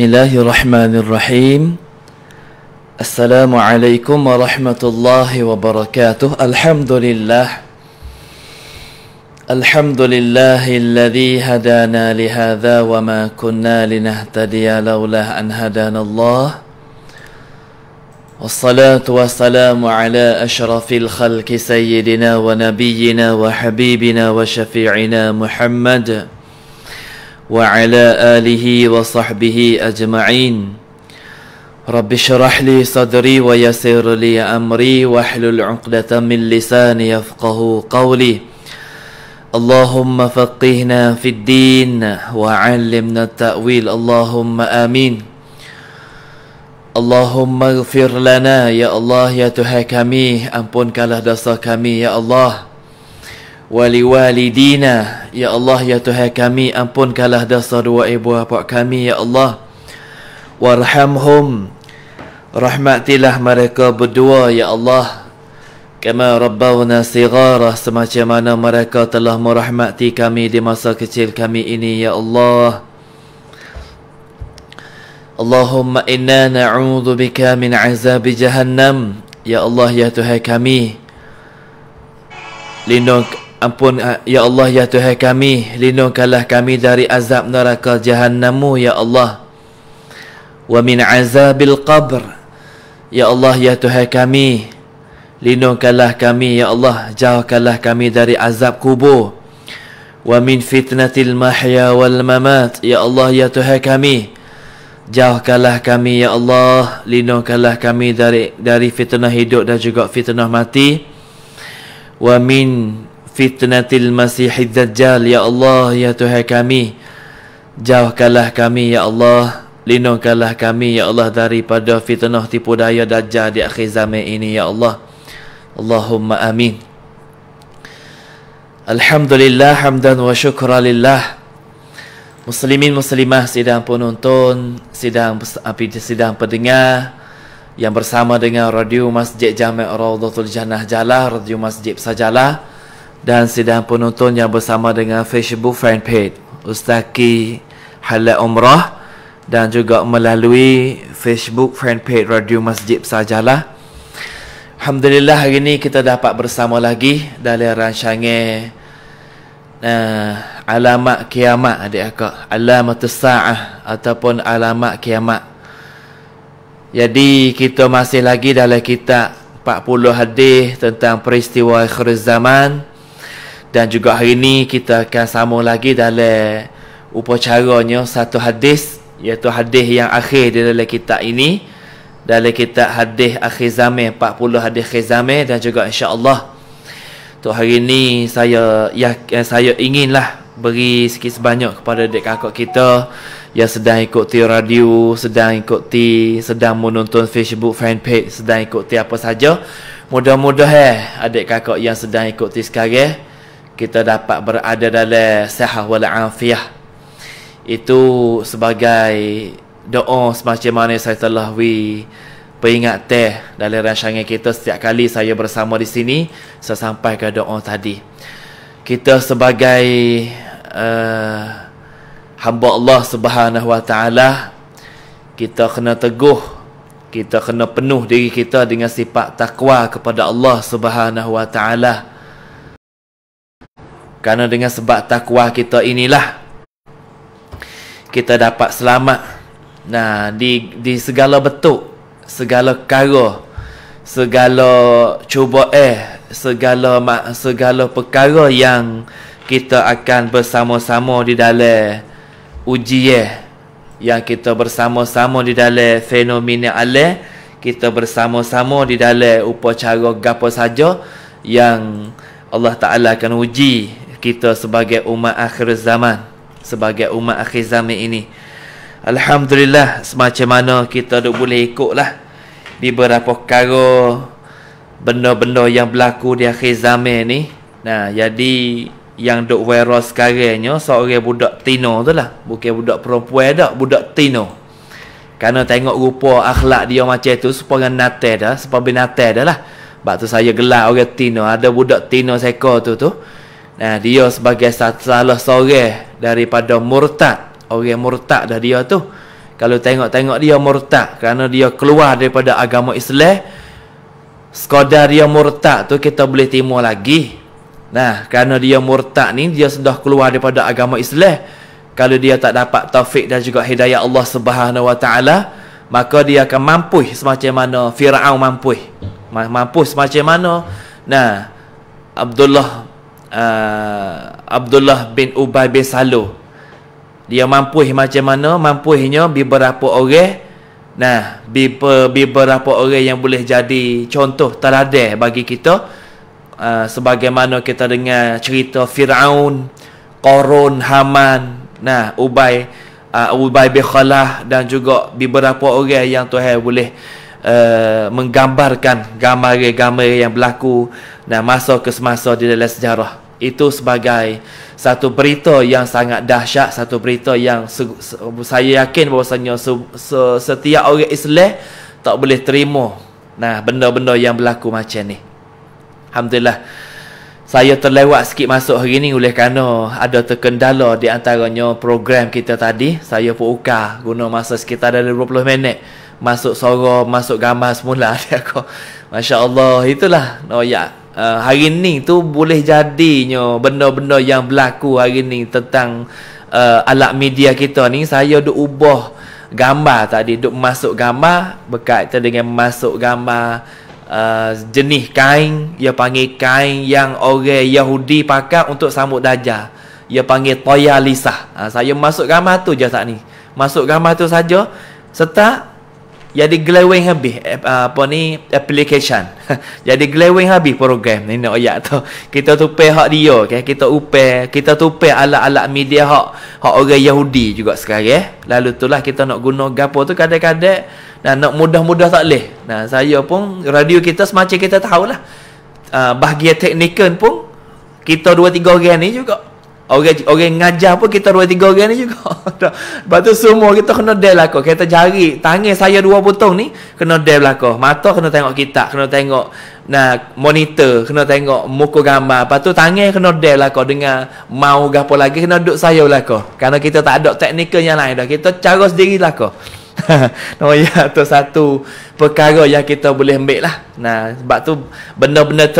بسم الله الرحمن الرحيم السلام عليكم ورحمة الله وبركاته الحمد لله الحمد لله الذي هدانا لهذا وما كنا لنهتدي لولا أن هدانا الله والصلاة والسلام على أشرف الخلق سيدنا ونبينا وحبيبنا وشفيعنا محمد محمد وعلى آله وصحبه أجمعين رب شرح لي صدري ويسر لي أمري وحل العقدة من لساني يفقه قولي اللهم فقهنا في الدين وعلمنا التأويل اللهم آمين اللهم اغفر لنا يا الله يا تهكمي أمبون كاله دسا كمي يا الله يا الله waliwalidina ya Allah ya Tuhan kami ampunkanlah dosa dua ibu bapa kami ya Allah warhamhum rahmatilah mereka berdua ya Allah kama rabbawna sigara semacam mana mereka telah merahmati kami di masa kecil kami ini ya Allah Allahumma inna na'udhu bika min azab jahannam Ya Allah ya Tuhan kami Lindung Ampun ah, ya Allah ya Tuhan kami lindungkanlah kami dari azab neraka jahannam ya Allah. Wa min azabil qabr. Ya Allah ya Tuhan kami lindungkanlah kami ya Allah jauhkanlah kami dari azab kubur. Wa min fitnatil mahya wal mamat. Ya Allah ya Tuhan kami jauhkanlah kami ya Allah lindungkanlah kami dari dari fitnah hidup dan juga fitnah mati. Wa min fitnatil masihid dajjal ya Allah ya Tuhan kami jauhkanlah kami ya Allah lindungkanlah kami ya Allah daripada fitnah tipu daya dajjal di akhir zaman ini ya Allah Allahumma amin Alhamdulillah hamdan wa syukra lillah Muslimin muslimah sidang penonton sidang sidang pendengar yang bersama dengan radio Masjid Jami' Raudhatul Jannah Jalal radio Masjid Sajalah dan sidang penonton yang bersama dengan Facebook fanpage Ustaz Ki Halal Umrah dan juga melalui Facebook fanpage Radio Masjid sajalah. Alhamdulillah hari ini kita dapat bersama lagi dalam rancangan uh, alamat kiamat adik aku alamat sa'ah ataupun alamat kiamat jadi kita masih lagi dalam kitab 40 hadis tentang peristiwa akhir zaman dan juga hari ini kita akan sambung lagi dalam upacaranya satu hadis iaitu hadis yang akhir di dalam kitab ini dalam kitab hadis akhir zaman 40 hadis akhir zaman dan juga insya-Allah untuk hari ini saya ya, saya inginlah beri sikit sebanyak kepada adik kakak kita yang sedang ikuti radio, sedang ikut ikuti, sedang menonton Facebook fanpage, sedang ikuti apa saja. Mudah-mudahan mudah eh, adik kakak yang sedang ikut ikuti sekarang kita dapat berada dalam sehat wal afiah itu sebagai doa semacam mana saya telah wi peringat teh dalam rancangan kita setiap kali saya bersama di sini saya sampai ke doa tadi kita sebagai uh, hamba Allah Subhanahu Wa Taala kita kena teguh kita kena penuh diri kita dengan sifat takwa kepada Allah Subhanahu Wa Taala Karena dengan sebab takwa kita inilah kita dapat selamat. Nah, di di segala betul, segala kara, segala cuba eh, segala mak, segala perkara yang kita akan bersama-sama di dalam uji eh, yang kita bersama-sama di dalam fenomena alam, kita bersama-sama di dalam upacara gapo saja yang Allah Ta'ala akan uji kita sebagai umat akhir zaman sebagai umat akhir zaman ini Alhamdulillah semacam mana kita duk boleh ikut lah beberapa perkara benda-benda yang berlaku di akhir zaman ni nah jadi yang duk viral sekarangnya seorang budak tino tu lah bukan budak perempuan dah budak tino kerana tengok rupa akhlak dia macam tu supaya natal dah supaya binatal dah lah sebab tu saya gelar orang tino ada budak tino seko tu tu Nah, dia sebagai salah seorang daripada murtad. Orang murtad dah dia tu. Kalau tengok-tengok dia murtad kerana dia keluar daripada agama Islam. Sekadar dia murtad tu kita boleh timu lagi. Nah, kerana dia murtad ni dia sudah keluar daripada agama Islam. Kalau dia tak dapat taufik dan juga hidayah Allah Subhanahu Wa Taala, maka dia akan mampu semacam mana Firaun mampu. Mampu semacam mana? Nah, Abdullah uh, Abdullah bin Ubay bin Saluh dia mampu macam mana Mampu mampuhnya beberapa orang nah beberapa orang yang boleh jadi contoh teladan bagi kita uh, sebagaimana kita dengar cerita Firaun Qarun Haman nah Ubay uh, Ubay bin Khalah dan juga beberapa orang yang Tuhan boleh uh, menggambarkan gambar-gambar yang berlaku nah masa ke semasa di dalam sejarah itu sebagai satu berita yang sangat dahsyat satu berita yang se- se- saya yakin bahawasanya se- se- setiap orang Islam tak boleh terima nah benda-benda yang berlaku macam ni alhamdulillah saya terlewat sikit masuk hari ni oleh kerana ada terkendala di antaranya program kita tadi saya pun uka guna masa sekitar dari 20 minit masuk suara masuk gambar semula aku masya-Allah itulah no ya uh, hari ini tu boleh jadinya benda-benda yang berlaku hari ini tentang uh, alat media kita ni saya duk ubah gambar tadi duk masuk gambar berkaitan dengan masuk gambar uh, jenis kain dia panggil kain yang orang Yahudi pakai untuk sambut dajah dia panggil toya lisah uh, ha, saya masuk gambar tu je saat ni masuk gambar tu saja setak jadi gleweng habis eh, apa ni application jadi gleweng habis program ni nak ayat tu kita tupe hak dia okay? kita upe kita tupe alat-alat media hak hak orang Yahudi juga sekarang eh? lalu itulah kita nak guna gapo tu kadang-kadang nah, nak mudah-mudah tak leh nah saya pun radio kita semacam kita tahulah uh, ah, bahagia teknikal pun kita dua tiga orang ni juga Orang orang ngajar pun kita dua tiga orang ni juga. Lepas tu semua kita kena dia lah kau. Kita jari tangan saya dua potong ni kena dia lah kau. Mata kena tengok kita, kena tengok nah monitor, kena tengok muka gambar. Lepas tu tangan kena dia lah kau dengan mau gapo lagi kena duduk saya lah kau. Karena kita tak ada teknikal yang lain dah. Kita cara sendiri lah kau. Nombor oh, ya tu satu perkara yang kita boleh ambil lah. Nah, sebab tu benda-benda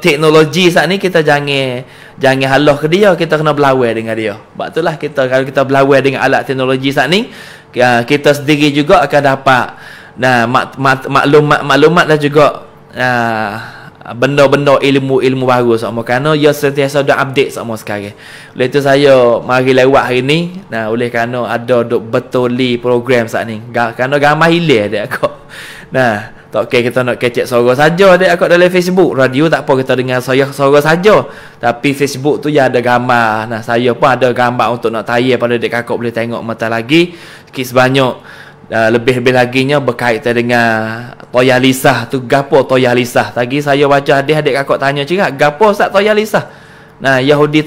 teknologi saat ni kita jangan jangan haloh ke dia, kita kena berlawan dengan dia. Sebab itulah kita kalau kita berlawan dengan alat teknologi saat ni, ya, kita sendiri juga akan dapat nah mak, mak, maklumat maklumat dan juga nah, benda-benda ilmu-ilmu baru sama kerana ia sentiasa dah update sama sekarang. Oleh itu saya mari lewat hari ini. nah oleh kerana ada dok betuli program saat ni. Gak kerana gamai hilir dia kok. Nah, tak okay, kita nak kecek suara saja dia aku dalam Facebook. Radio tak apa kita dengar saya suara saja. Tapi Facebook tu ya ada gambar. Nah, saya pun ada gambar untuk nak tayar pada dekat aku boleh tengok mata lagi. Sikit sebanyak uh, ah, lebih-lebih lagi nya berkaitan dengan Toyalisah tu gapo Toyalisah. tadi saya baca hadis adik kakak tanya cerita gapo sat Toyalisah. nah yahudi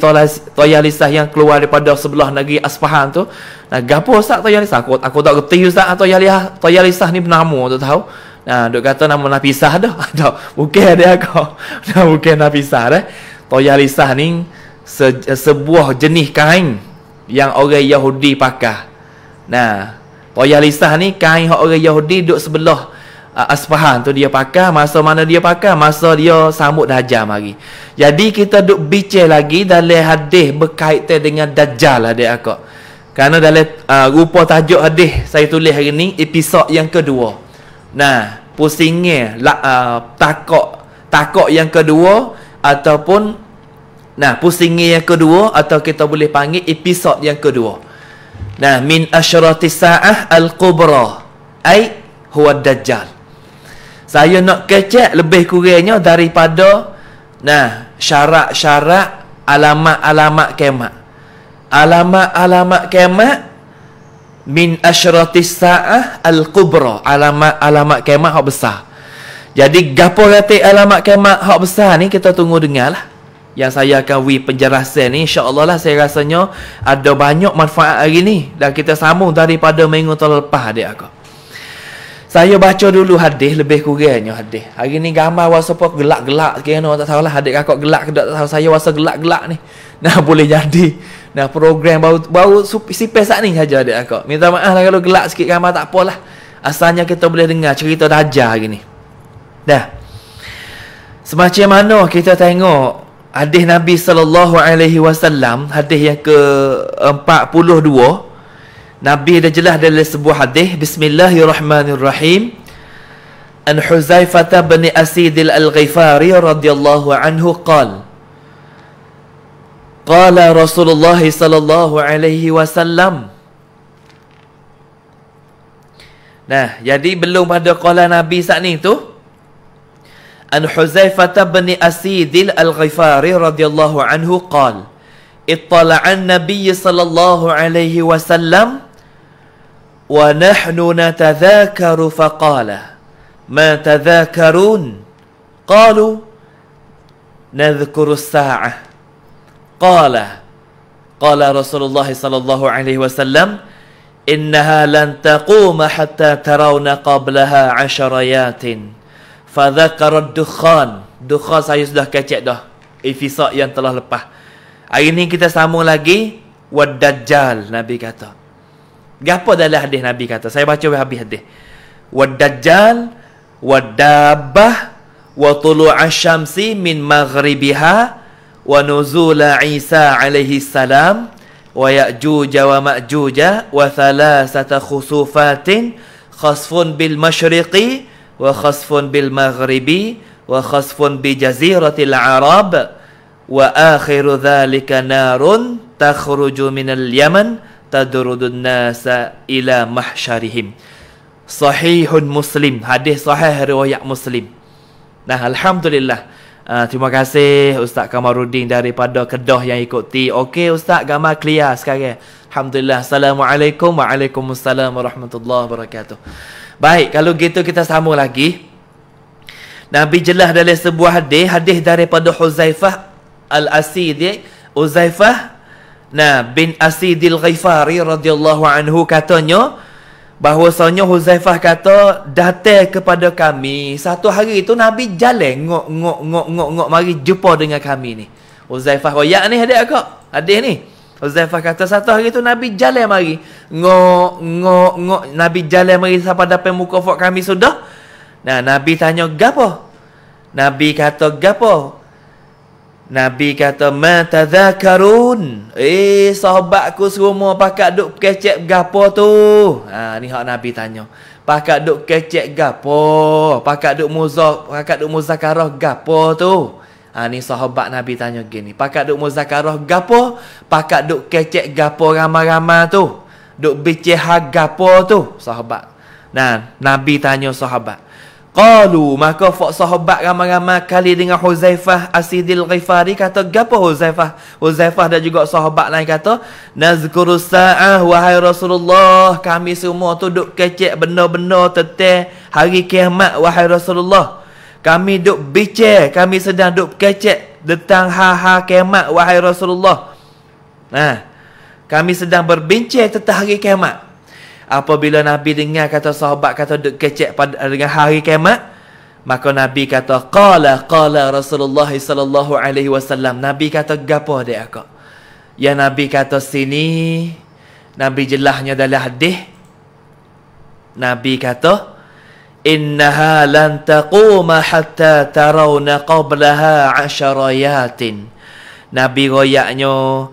Toyalisah yang keluar daripada sebelah negeri Asfahan tu nah gapo sat Toyalisah. aku, aku tak reti ustaz toya lisah toya ni bernama tu tahu nah dok kata nama napisah dah ada bukan ada aku Nah bukan napisah dah Toyalisah lisah ni se, sebuah jenis kain yang orang yahudi pakai nah Payah oh, lisah ni kain hak orang Yahudi duduk sebelah uh, Asfahan tu dia pakai masa mana dia pakai masa dia sambut dajal mari. Jadi kita duk bincang lagi dalam hadis berkaitan dengan dajal adik aku. Karena dalam uh, rupa tajuk hadis saya tulis hari ni episod yang kedua. Nah, pusingnya la, uh, takok takok yang kedua ataupun nah pusingnya yang kedua atau kita boleh panggil episod yang kedua. Nah, min asyaratis sa'ah al-kubra. Ay, huwa dajjal. Saya nak kecek lebih kurangnya daripada nah syarak syarak alamat-alamat kemak. Alamat-alamat kemak min asyaratis sa'ah al-kubra. Alamat-alamat kemak hak besar. Jadi, gapo rati alamat kemak hak besar ni kita tunggu dengar lah yang saya akan wi penjara sel ni insyaallah lah saya rasanya ada banyak manfaat hari ni dan kita sambung daripada minggu terlepas adik aku saya baca dulu hadis lebih kurangnya hadis hari ni gambar rasa pun gelak-gelak kena orang tak tahu lah aku gelak ke tak tahu saya rasa gelak-gelak ni nah boleh jadi nah program baru baru sipes saat ni saja adik aku minta maaf lah kalau gelak sikit gambar tak apalah asalnya kita boleh dengar cerita dajah hari ni dah Semacam mana kita tengok hadis Nabi sallallahu alaihi wasallam hadis yang ke 42 Nabi dah jelas dalam sebuah hadis bismillahirrahmanirrahim an huzaifah bin asid al-ghifari radhiyallahu anhu qal qala rasulullah sallallahu alaihi wasallam nah jadi belum ada qala nabi saat ni tu عن حذيفة بن أسيد الغفاري رضي الله عنه قال اطلع النبي صلى الله عليه وسلم ونحن نتذاكر فقال ما تذاكرون قالوا نذكر الساعة قال قال رسول الله صلى الله عليه وسلم إنها لن تقوم حتى ترون قبلها عشريات Fadhakara dukhan Dukhan saya sudah kecek dah Ifisak yang telah lepas Hari ni kita sambung lagi Wadajjal Nabi kata Gapa dalam hadis Nabi kata Saya baca habis hadis Wadajjal Wadabah Watulu'a syamsi min maghribiha wa nuzula Isa alaihi salam wa ya'juj wa ma'juj wa thalathata khusufatin khasfun bil masyriqi wa khasfun bil maghribi wa khasfun bi jaziratil arab wa akhiru dhalika narun takhruju minal yaman tadurudun nasa ila mahsyarihim sahihun muslim hadis sahih riwayat muslim nah alhamdulillah uh, terima kasih Ustaz Kamarudin daripada Kedah yang ikuti. Okey Ustaz, gambar clear sekarang. Alhamdulillah. Assalamualaikum. Waalaikumsalam. Warahmatullahi wabarakatuh. Baik, kalau gitu kita sambung lagi. Nabi jelah dari sebuah hadis, hadis daripada Huzaifah Al-Asidi, Huzaifah nah bin Asidil Ghifari radhiyallahu anhu katanya bahwasanya Huzaifah kata datang kepada kami satu hari itu Nabi jalan ngok ngok ngok ngok ngok mari jumpa dengan kami ni. Huzaifah royak oh, ni hadis aku. Hadis ni. Hadith ni. Huzaifah kata satu hari tu Nabi jalan mari. Ngok, ngok, ngok. Nabi jalan mari sampai depan muka fok kami sudah. Nah, Nabi tanya, gapo? Nabi kata, gapo? Nabi kata, ma tazakarun. Eh, sahabatku semua pakat duk kecep gapo tu? Ha, ni hak Nabi tanya. Pakat duk kecep gapo? Pakat duk muzak, pakat duk muzakarah gapo tu? Ha, ni sahabat Nabi tanya gini. Pakat duk muzakarah gapo? Pakat duk kecek gapo ramai-ramai tu? Duk biceha gapo tu? Sahabat. Nah, Nabi tanya sahabat. Qalu maka fak sahabat ramai-ramai kali dengan Huzaifah Asidil Ghifari kata gapo Huzaifah? Huzaifah dan juga sahabat lain kata nazkuru sa'ah wahai Rasulullah kami semua tu duk kecek benda-benda tetek hari kiamat wahai Rasulullah. Kami duk bicar, kami sedang duk kecek tentang ha-ha kiamat wahai Rasulullah. Nah, ha. kami sedang berbincang tentang hari kiamat. Apabila Nabi dengar kata sahabat kata duk kecek pada dengan hari kiamat, maka Nabi kata qala qala Rasulullah sallallahu alaihi wasallam. Nabi kata gapo dek aku? Ya Nabi kata sini. Nabi jelahnya dalam hadis. Nabi kata, innaha lan taquma hatta tarawna qablaha asharayatin nabi royaknyo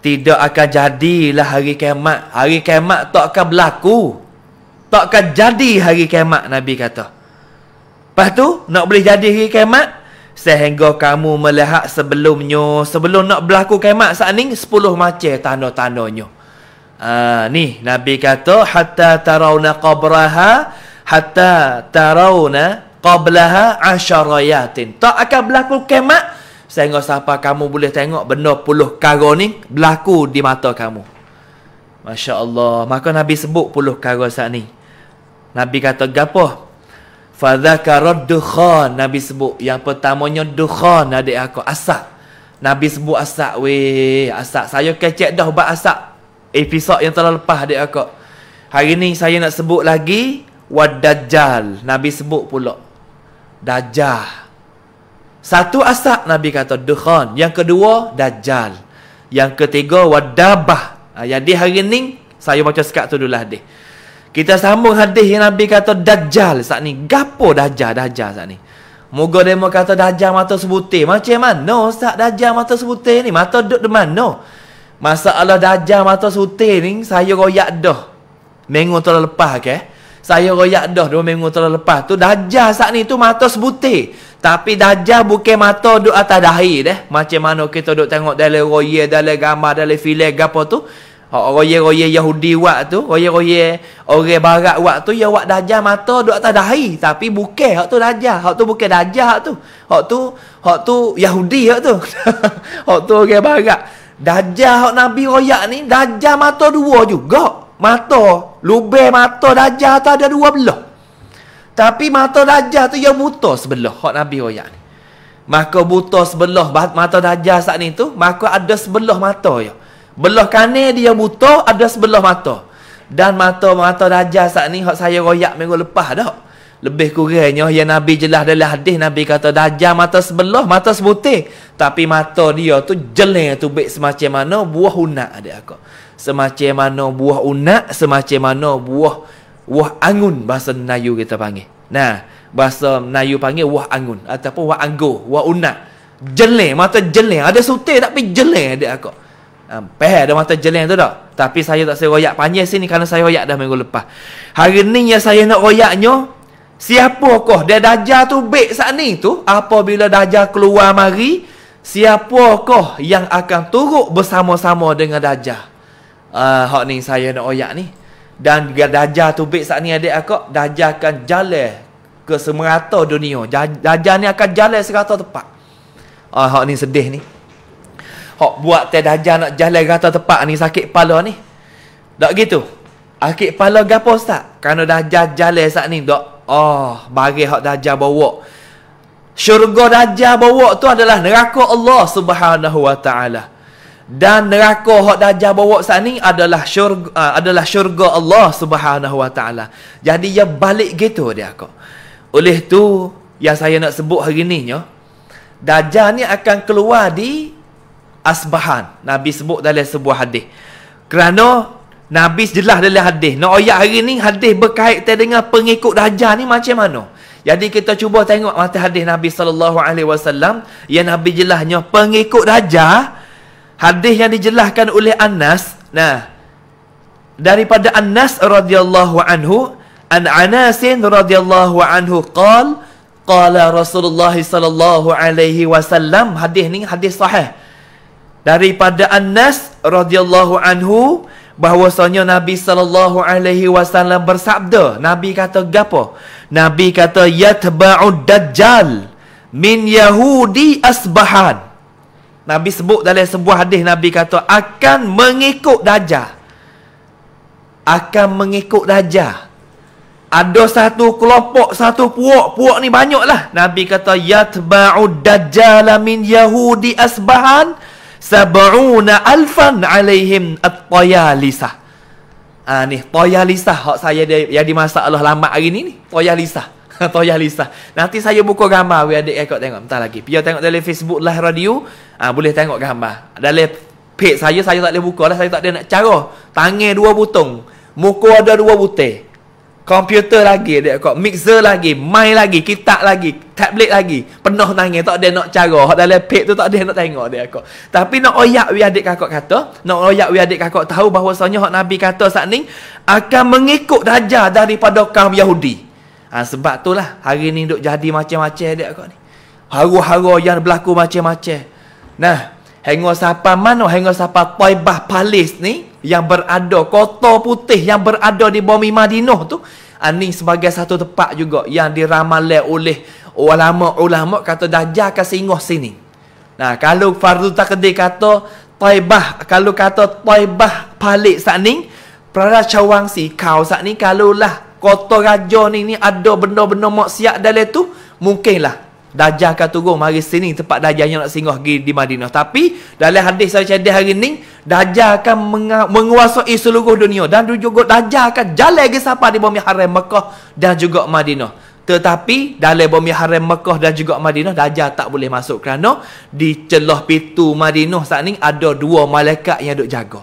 tidak akan jadilah hari kiamat hari kiamat tak akan berlaku tak akan jadi hari kiamat nabi kata lepas tu nak boleh jadi hari kiamat sehingga kamu melihat sebelumnya sebelum nak berlaku kiamat saat ni 10 macam tanda-tandanya Uh, ni Nabi kata hatta tarawna qabraha hatta tarawna qablaha asharayatin. Tak akan berlaku kemat sehingga siapa kamu boleh tengok benda puluh kara ni berlaku di mata kamu. Masya-Allah. Maka Nabi sebut puluh kara saat ni. Nabi kata gapo? Fa dzakarad dukhan. Nabi sebut yang pertamanya dukhan adik aku asak. Nabi sebut asak. weh, asak. Saya kecek dah buat asak episod yang telah lepas adik aku. Hari ni saya nak sebut lagi Wadajjal Nabi sebut pula Dajjal Satu asap Nabi kata Dukhan Yang kedua Dajjal Yang ketiga Wadabah ha, ah, Yang di hari ini Saya baca sekat tu dulu lah hadis Kita sambung hadis yang Nabi kata Dajjal saat ni Gapo Dajjal Dajjal saat ni Moga dia kata Dajjal mata sebutir Macam mana no, Saat Dajjal mata sebutir ni Mata duduk di mana no. Masalah Dajjal mata sebutir ni Saya royak dah Mengu tu lepas ke okay? Saya royak dah dua minggu telah lepas. Tu dajah saat ni tu mata sebutih. Tapi dajah bukan mata duduk atas dahi deh. Macam mana kita duduk tengok dalam royak, dalam gambar, dalam filet, gapo tu. Ha, roye-roye Yahudi wak tu, roye-roye orang barat wak tu, ya wak dajah mata duduk atas dahi. Tapi bukan, hak tu dajah. Hak tu bukan dajah hak tu. Hak tu, hak tu Yahudi hak tu. hak tu orang barat. Dajah hak Nabi royak ni, dajah mata dua juga mata lubeh mata dajah tu ada dua belah tapi mata dajah tu yang buta sebelah hak nabi royak ni maka buta sebelah mata dajah saat ni tu maka ada sebelah mata ya belah kanan dia buta ada sebelah mata dan mata-mata dajah saat ni hak saya royak minggu lepas dah lebih kurangnya Ya Nabi jelas dalam hadis Nabi kata dajah mata sebelah mata sebutih tapi mata dia tu jeleng tu baik semacam mana buah hunak ada aku Semacam mana buah unak, semacam mana buah buah angun bahasa Melayu kita panggil. Nah, bahasa Melayu panggil buah angun ataupun buah anggo, buah unak. Jeleng, mata jeleng. Ada sutir tapi jeleng dia aku. Um, ah, peh ada mata jeleng tu tak? Tapi saya tak saya royak panjang sini kerana saya royak dah minggu lepas. Hari ni yang saya nak royaknya, siapa kah dia dajah tu baik saat ni tu? Apabila dajah keluar mari, siapa kah yang akan turut bersama-sama dengan dajah? uh, hak ni saya nak oyak ni dan juga dajah tu baik saat ni adik aku dajah akan jalan ke semerata dunia dajah ni akan jalan serata tepat ah uh, hak ni sedih ni hak buat teh dajah nak jalan serata tepat ni sakit kepala ni tak gitu sakit kepala gapo ustaz kerana dajah jalan saat ni dok oh bagi hak dajah bawa syurga dajah bawa tu adalah neraka Allah Subhanahu wa taala dan neraka hak dajah bawa saat ni adalah syurga uh, adalah syurga Allah Subhanahu Wa Taala. Jadi ia balik gitu dia kok. Oleh tu yang saya nak sebut hari ni nya dajah ni akan keluar di Asbahan. Nabi sebut dalam sebuah hadis. Kerana Nabi jelas dalam hadis. Nak no, hari ni hadis berkaitan dengan pengikut dajah ni macam mana? Jadi kita cuba tengok mata hadis Nabi sallallahu alaihi wasallam yang Nabi jelahnya pengikut dajah Hadis yang dijelaskan oleh Anas, nah daripada Anas radhiyallahu anhu, an Anas radhiyallahu anhu qal qala Rasulullah sallallahu alaihi wasallam hadis ni hadis sahih daripada Anas radhiyallahu anhu bahwasanya Nabi sallallahu alaihi wasallam bersabda Nabi kata gapo Nabi kata yatba'ud dajjal min yahudi asbahan Nabi sebut dalam sebuah hadis Nabi kata akan mengikut dajah. Akan mengikut dajah. Ada satu kelompok, satu puak. Puak ni banyak lah. Nabi kata, Yatba'u dajjala min Yahudi asbahan sab'una alfan alaihim at-tayalisah. Ha, ni, tayalisah. saya dia, yang dimasak Allah lama hari ni. ni. Tayalisah. ya Lisa. Nanti saya buka gambar we adik ekok tengok. Entah lagi. Pia tengok dalam Facebook lah radio. Ah ha, boleh tengok gambar. Dalam page saya saya tak boleh buka lah. Saya tak ada nak cara. Tangan dua butung. Muka ada dua butir. Komputer lagi dia kok mixer lagi, mic lagi, kitab lagi, tablet lagi. Penuh nangis tak ada nak cara. Hak dalam pet tu tak ada nak tengok dia kok. Tapi nak oyak wi adik kakak kata, nak oyak wi adik kakak tahu bahawasanya hak Nabi kata saat ni akan mengikut raja daripada kaum Yahudi. Ha, sebab tu lah hari ni duk jadi macam-macam dia kau ni. Haru-haru yang berlaku macam-macam. Nah, hengor siapa mana hengor siapa Taibah Palis ni yang berada kota putih yang berada di bumi Madinah tu. Ani ha, sebagai satu tempat juga yang diramal oleh ulama-ulama kata dajah ke singgah sini. Nah, kalau fardu takdir kata Taibah, kalau kata Taibah Palis sat ni, Prada cawang si kau sat ni kalau lah kota raja ni ni ada benda-benda maksiat dalam tu mungkinlah dajah akan turun mari sini tempat dajahnya nak singgah di, di Madinah tapi dalam hadis saya cedih hari ni dajah akan menguasai seluruh dunia dan juga dajah akan jalan ke siapa di bumi haram Mekah dan juga Madinah tetapi dalam bumi haram Mekah dan juga Madinah dajah tak boleh masuk kerana di celah pintu Madinah saat ni ada dua malaikat yang duk jaga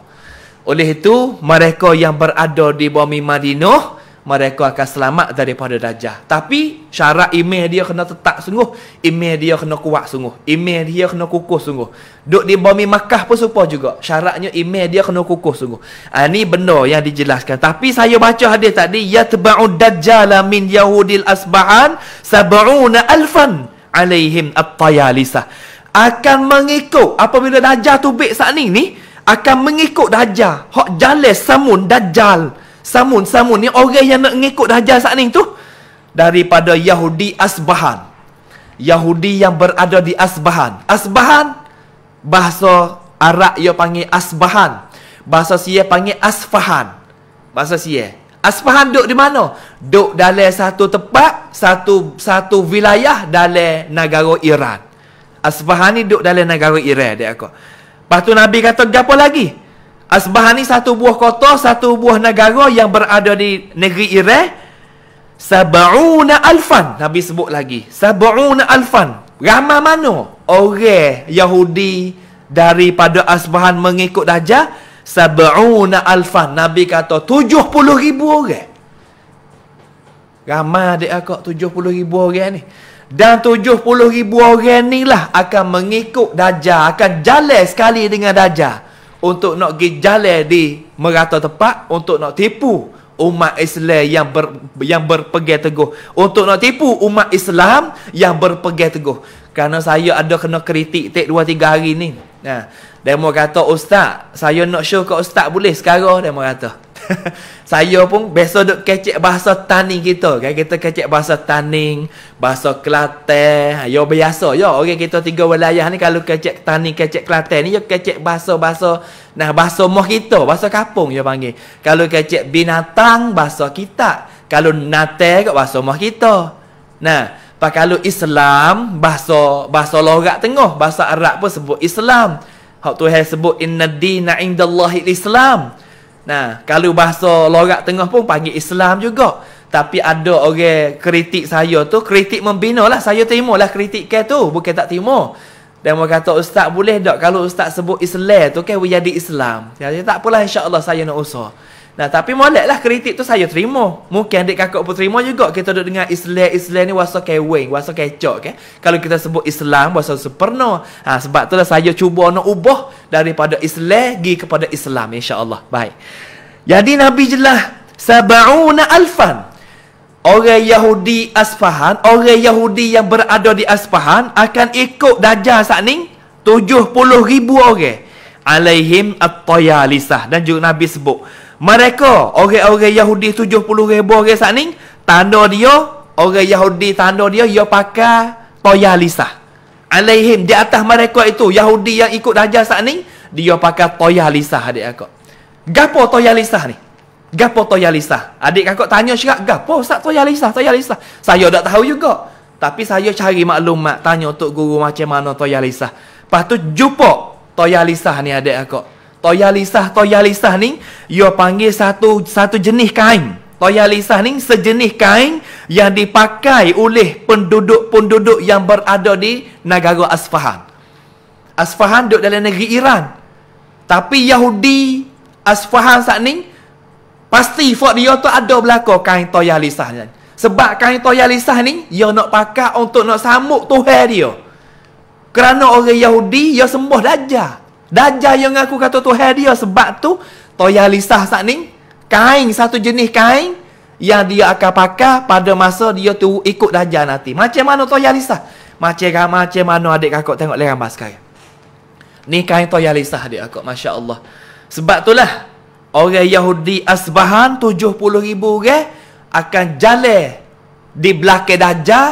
oleh itu mereka yang berada di bumi Madinah mereka akan selamat daripada dajah. Tapi syarat email dia kena tetap sungguh. Email dia kena kuat sungguh. Email dia kena kukuh sungguh. Duk di bumi Makkah pun serupa juga. Syaratnya email dia kena kukuh sungguh. Ini ha, benda yang dijelaskan. Tapi saya baca hadis tadi. Ya teba'u dajjala min yahudil asba'an sab'una alfan alaihim at-tayalisah. Akan mengikut apabila dajjah tubik saat ni ni. Akan mengikut dajjah. Hak jalis samun Dajjal. Samun, Samun ni orang yang nak mengikut Dajjal saat ni tu daripada Yahudi Asbahan. Yahudi yang berada di Asbahan. Asbahan bahasa Arab ia panggil Asbahan. Bahasa Sia panggil Asfahan. Bahasa Sia Asfahan duduk di mana? Duduk dalam satu tempat, satu satu wilayah dalam negara Iran. Asfahan ni duduk dalam negara Iran dia aku. Lepas Nabi kata, "Gapo lagi?" Asbah ni satu buah kota, satu buah negara yang berada di negeri Iran. Sabauna alfan. Nabi sebut lagi. Sabauna alfan. ramah mana? Orang Yahudi daripada Asbahan mengikut Dajjal. Sabauna alfan. Nabi kata 70 ribu orang. ramah adik aku 70 ribu orang ni. Dan 70 ribu orang ni lah akan mengikut Dajjal. Akan jalan sekali dengan Dajjal untuk nak pergi jalan di merata tepat untuk nak tipu umat Islam yang ber, yang berpegang teguh untuk nak tipu umat Islam yang berpegang teguh kerana saya ada kena kritik tek 2 3 hari ni nah demo kata ustaz saya nak show ke ustaz boleh sekarang demo kata saya pun biasa duk kecek bahasa taning kita kan kita kecek bahasa taning bahasa kelate ha, yo biasa yo orang okay, kita tiga wilayah ni kalau kecek taning kecek kelate ni yo kecek bahasa-bahasa nah bahasa moh kita bahasa kampung yo panggil kalau kecek binatang bahasa kita kalau nate ke bahasa moh kita nah pak kalau Islam bahasa bahasa logat tengah bahasa Arab pun sebut Islam hak tu sebut inna dina indallahi islam Nah, kalau bahasa lorak tengah pun panggil Islam juga. Tapi ada orang kritik saya tu, kritik membina lah. Saya terima lah kritik ke tu. Bukan tak terima. Dan orang kata, Ustaz boleh tak kalau Ustaz sebut Islam tu kan, we jadi Islam. Jadi, tak apalah insyaAllah saya nak usah. Nah, tapi molek lah kritik tu saya terima. Mungkin adik kakak pun terima juga. Kita duduk dengan Islam, Islam ni wasa keweng, wasa kecok. Okay? Eh. Kalau kita sebut Islam, wasa superno. Ha, sebab tu lah saya cuba nak ubah daripada Islam pergi kepada Islam. Insya Allah Baik. Jadi Nabi jelah. Sabauna alfan. Orang Yahudi Asfahan, orang Yahudi yang berada di Asfahan akan ikut Dajjal saat ni ribu orang. Alaihim at-tayalisah. Dan juga Nabi sebut. Mereka, orang-orang Yahudi 70 ribu orang saat ni, tanda dia, orang Yahudi tanda dia, dia pakai toya lisah. Alayhim, di atas mereka itu, Yahudi yang ikut raja saat ni, dia pakai toya lisah adik aku. Gapo toya lisah ni? Gapo toya lisah? Adik aku tanya syarat, gapo sak toya lisah, toya lisah? Saya tak tahu juga. Tapi saya cari maklumat, tanya untuk guru macam mana toya lisah. Lepas tu, jumpa toya lisah ni adik aku. Toya lisah, toya lisah ni Ia panggil satu satu jenis kain Toya lisah ni sejenis kain Yang dipakai oleh penduduk-penduduk yang berada di negara Asfahan Asfahan duduk dalam negeri Iran Tapi Yahudi Asfahan saat ni Pasti fok dia tu ada berlaku kain toya lisah ni Sebab kain toya lisah ni Ia nak pakai untuk nak samuk tuher dia kerana orang Yahudi, ia sembuh dajah. Dajah yang aku kata tu dia sebab tu toya lisah sat ni kain satu jenis kain yang dia akan pakai pada masa dia tu ikut dajah nanti. Macam mana toya lisah? Macam macam mana adik kakak tengok lerang bas sekarang. Ni kain toya lisah adik kakak masya-Allah. Sebab itulah orang Yahudi Asbahan 70 ribu orang akan jalan di belakang dajah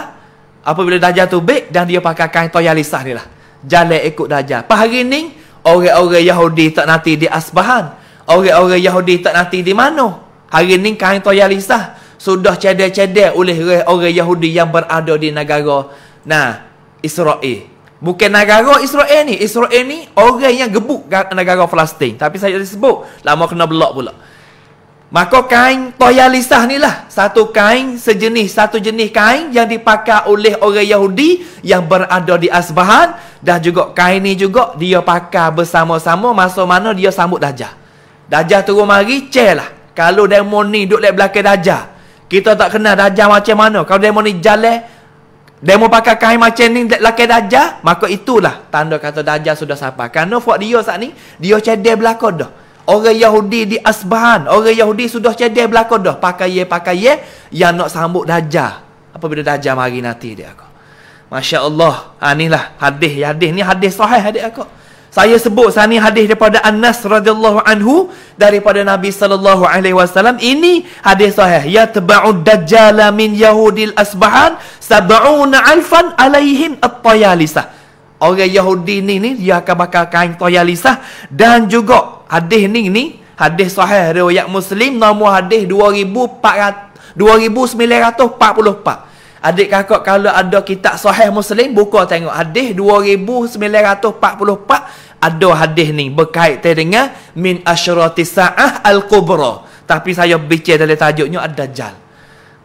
apabila dajah tu baik dan dia pakai kain toya lisah ni lah. Jalan ikut dajah. Pada hari ni, orang-orang Yahudi tak nanti di Asbahan. Orang-orang Yahudi tak nanti di mana? Hari ini kain toya lisah. Sudah cedek-cedek oleh orang Yahudi yang berada di negara nah Israel. Bukan negara Israel ni. Israel ni orang yang gebuk negara Palestin. Tapi saya disebut. Lama kena blok pula. Maka kain toya lisah ni lah. Satu kain sejenis, satu jenis kain yang dipakai oleh orang Yahudi yang berada di Asbahan. Dan juga kain ni juga dia pakai bersama-sama masa mana dia sambut dajah. Dajah turun mari, ceh lah. Kalau demon ni duduk di belakang dajah. Kita tak kenal dajah macam mana. Kalau demon ni jalan, demon pakai kain macam ni di belakang dajah. Maka itulah tanda kata dajah sudah sampai. Kerana buat dia saat ni, dia cedek belakang dah. Orang Yahudi di Asbahan. Orang Yahudi sudah cedih berlaku dah. Pakai ye, pakai ye. Yang nak sambut dajah. Apabila dajah mari nanti dia aku. Masya Allah. Ha, inilah hadis. Ya hadis ni hadis sahih adik aku. Saya sebut saat ini hadis daripada Anas radhiyallahu anhu daripada Nabi sallallahu alaihi wasallam ini hadis sahih ya tabau dajjal min yahudil asbahan sab'una alfan alaihim at-tayalisah orang yahudi ni ni dia akan bakar kain toyalisah dan juga Hadis ni ni hadis sahih riwayat Muslim nombor hadis 2400 2944. Adik kakak kalau ada kitab sahih Muslim buka tengok hadis 2944 ada hadis ni berkait dengan min asyratis saah al-kubra. Tapi saya bincang dari tajuknya ada dajjal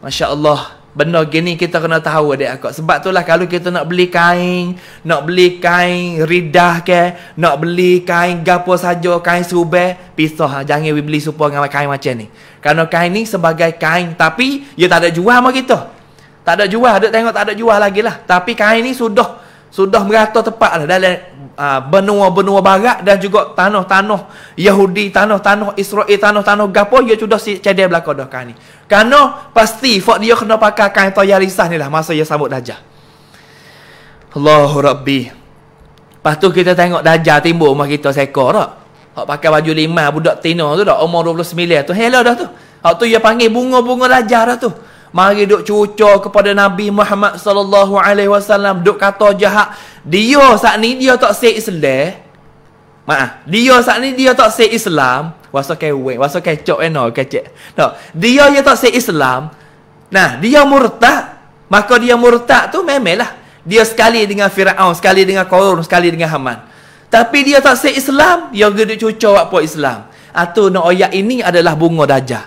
Masya-Allah. Benda gini kita kena tahu adik aku. Sebab itulah kalau kita nak beli kain, nak beli kain ridah ke, nak beli kain gapo saja, kain subeh, pisah. Jangan we beli supaya dengan kain macam ni. Kerana kain ni sebagai kain, tapi dia ya tak ada jual sama kita. Tak ada jual, ada tengok tak ada jual lagi lah. Tapi kain ni sudah, sudah merata tepat lah dalam uh, benua-benua barat dan juga tanah-tanah Yahudi, tanah-tanah Israel, tanah-tanah gapo, dia ya sudah cedek belakang dah kain ni. Kerana pasti Fak dia kena pakai kain toya risah ni lah Masa dia sambut dajah Allah Rabbi Lepas tu kita tengok dajah timbul rumah kita sekor tak Hak pakai baju lima budak tino tu dah umur 29 tu. Hello dah tu. Hak tu dia panggil bunga-bunga lajar dah tu. Mari duk cucu kepada Nabi Muhammad sallallahu alaihi wasallam duk kata jahat. Dia saat ni dia tak sah Islam. Maaf, dia saat ni dia tak sah Islam. Wasa kewe, wasa kecok eno, eh, kecek. No. Dia yang tak say Islam, nah, dia murtad, maka dia murtad tu memelah. Dia sekali dengan Fir'aun, sekali dengan Korun, sekali dengan Haman. Tapi dia tak say Islam, dia gede cucu apa Islam. Atau ah, no ayat ini adalah bunga dajah.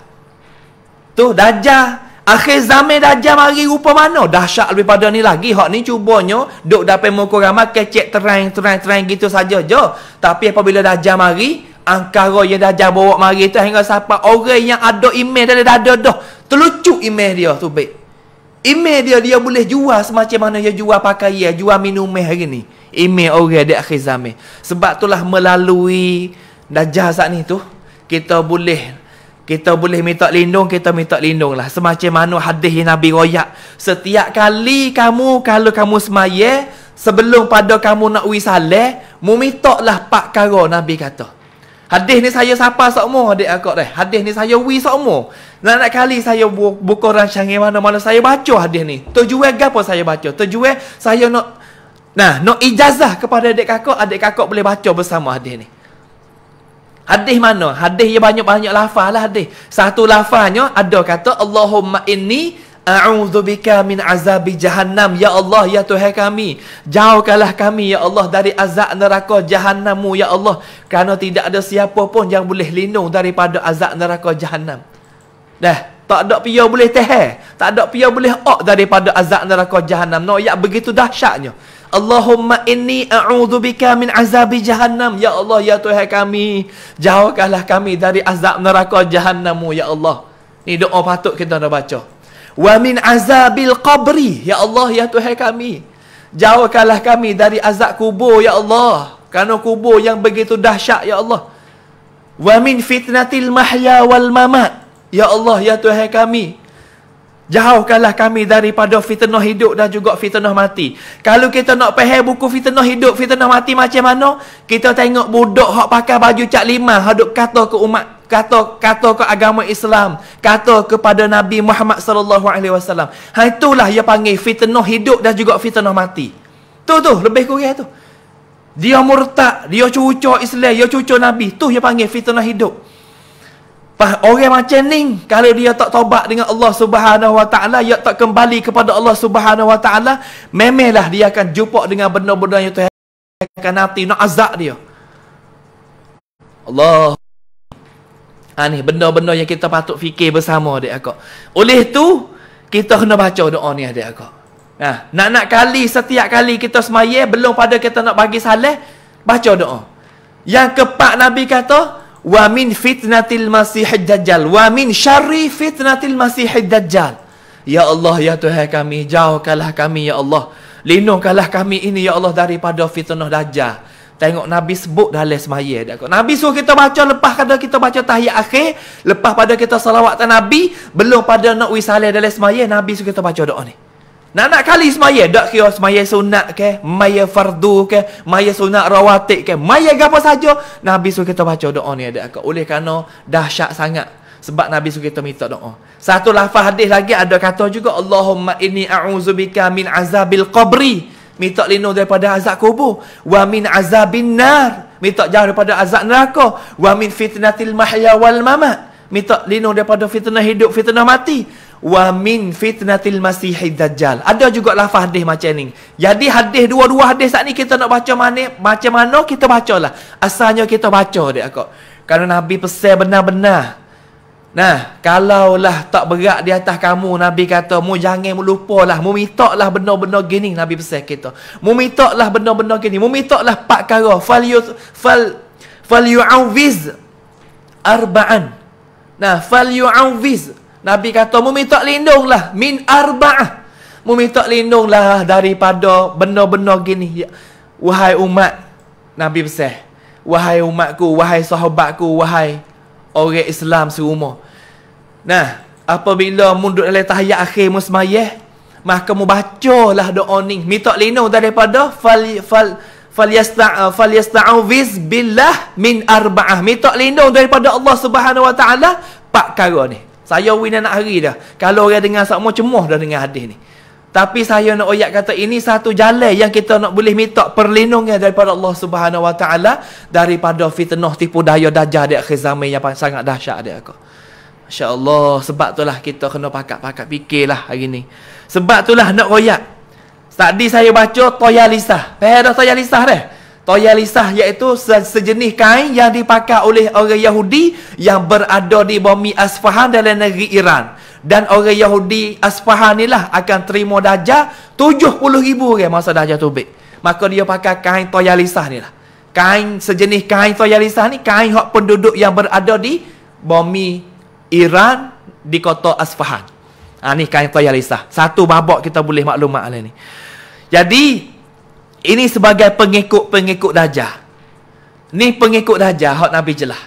Tu dajah. Akhir zaman dajah mari rupa mana? Dahsyat lebih pada ni lagi. Hak ni cubanya duk dapat muka ramai kecek terang-terang-terang gitu saja je. Tapi apabila dajah mari, Angkara yang dah jauh bawa mari tu hingga siapa orang yang ada email dah dah ada dah. Terlucu email dia tu baik. Email dia dia boleh jual semacam mana dia jual pakaian, jual minum hari ni. Email orang di akhir zaman. Sebab itulah melalui dajah saat ni tu kita boleh kita boleh minta lindung, kita minta lindung lah. Semacam mana hadis Nabi Royak. Setiap kali kamu, kalau kamu semaya, sebelum pada kamu nak wisale, mu minta lah pak karo Nabi kata. Hadis ni saya sapa seumur adik aku dah. Hadis ni saya wi seumur. Nak nak kali saya bu- buka orang canggih mana mana saya baca hadis ni. Tujuan gapo saya baca? Tujuan saya nak nah, nak ijazah kepada adik kakak, adik kakak boleh baca bersama hadis ni. Hadis mana? Hadis yang banyak-banyak lafaz lah hadis. Satu lafaznya ada kata Allahumma inni A'udhu A'udzubika min azabi jahannam Ya Allah, Ya Tuhan kami Jauhkanlah kami, Ya Allah Dari azab neraka jahannamu, Ya Allah Kerana tidak ada siapa pun yang boleh lindung Daripada azab neraka jahannam Dah, tak ada pihak boleh teh Tak ada pihak boleh ok Daripada azab neraka jahannam No, ya begitu dahsyatnya Allahumma inni a'udzubika min azabi jahannam Ya Allah, Ya Tuhan kami Jauhkanlah kami dari azab neraka jahannamu, Ya Allah Ni doa patut kita nak baca Wa min azabil qabri. Ya Allah, ya Tuhan kami. Jauhkanlah kami dari azab kubur, ya Allah. Kerana kubur yang begitu dahsyat, ya Allah. Wa min fitnatil mahya wal mamat. Ya Allah, ya Tuhan kami. Jauhkanlah kami daripada fitnah hidup dan juga fitnah mati. Kalau kita nak pahal buku fitnah hidup, fitnah mati macam mana? Kita tengok budak yang pakai baju cak lima, yang kata ke umat kata kata ke agama Islam, kata kepada Nabi Muhammad sallallahu alaihi wasallam. Ha itulah yang panggil fitnah hidup dan juga fitnah mati. Tu tu lebih kurang tu. Dia murtad, dia cucu Islam, dia cucu Nabi, tu yang panggil fitnah hidup. Orang macam ni kalau dia tak taubat dengan Allah Subhanahu Wa Taala, dia tak kembali kepada Allah Subhanahu Wa Taala, memelah dia akan jumpa dengan benda-benda yang Tuhan akan nanti nak azab dia. Allah Ha ni benda-benda yang kita patut fikir bersama adik akak. Oleh tu kita kena baca doa ni adik akak. Ha, nak nak kali setiap kali kita semaya belum pada kita nak bagi salat baca doa. Yang keempat Nabi kata wa min fitnatil masih dajjal wa min syarri fitnatil masih dajjal. Ya Allah ya Tuhan kami jauhkanlah kami ya Allah. Lindungkanlah kami ini ya Allah daripada fitnah dajjal. Tengok Nabi sebut dah les semaya dah kot. Nabi suruh kita baca lepas kata kita baca tahiyat akhir, lepas pada kita salawat ke Nabi, belum pada nak wisale dah les semaya, Nabi suruh kita baca doa ni. Nak nak kali semaya, dak kira semaya sunat ke, maya fardu ke, maya sunat rawatik ke, maya apa saja, Nabi suruh kita baca doa ni ada kot. Oleh kerana dahsyat sangat sebab Nabi suruh kita minta doa. Satu lafaz hadis lagi ada kata juga Allahumma inni a'udzubika min azabil qabri. Minta lindung daripada azab kubur. Wa min azabin nar. Minta jauh daripada azab neraka. Wa min fitnatil mahya wal mamat. Minta lindung daripada fitnah hidup, fitnah mati. Wa min fitnatil masihid dajjal. Ada juga lafah hadis macam ni. Jadi hadis dua-dua hadis saat ni kita nak baca mana, macam mana kita bacalah. Asalnya kita baca dia kot. Kerana Nabi pesan benar-benar Nah, kalaulah tak berat di atas kamu, Nabi kata, mu jangan mu lupalah, mu mintaklah benda-benda gini, Nabi pesan kita. Mu mintaklah benda-benda gini, mu mintaklah pak perkara. Fal yu fal fal yu'awiz arba'an. Nah, fal yu'awiz. Nabi kata, mu minta lindunglah min arba'ah. Mu minta lindunglah daripada benda-benda gini. Ya, wahai umat, Nabi pesan. Wahai umatku, wahai sahabatku, wahai orang Islam serumah. Nah, apabila mundur dalam tahiyat akhir mu semayah, maka mu bacalah doa ni. Minta lindung daripada fal fal falyasta'awiz eh, billah min arba'ah. Minta lindung daripada Allah Subhanahu Wa Taala pak kara ni. Saya winan nak hari dah. Kalau orang dengar sama cemoh dah dengar hadis ni. Tapi saya nak oyak kata ini satu jalan yang kita nak boleh minta perlindungan daripada Allah Subhanahu Wa Taala daripada fitnah tipu daya dajah di akhir zaman yang sangat dahsyat dia aku. Masya-Allah sebab itulah kita kena pakat-pakat fikirlah hari ni. Sebab itulah nak oyak. Tadi saya baca toya Eh, Pada dah toya lisah dah. Toya lisah iaitu sejenis kain yang dipakai oleh orang Yahudi yang berada di bumi Asfahan dalam negeri Iran dan orang Yahudi Asfahan ni lah akan terima dajjal 70 ribu orang masa dajah tu baik maka dia pakai kain toyalisah ni lah kain sejenis kain toyalisah ni kain hak penduduk yang berada di bumi Iran di kota Asfahan ha, ni kain toyalisah satu babak kita boleh maklumat ni jadi ini sebagai pengikut-pengikut dajah. ni pengikut dajah hak Nabi jelah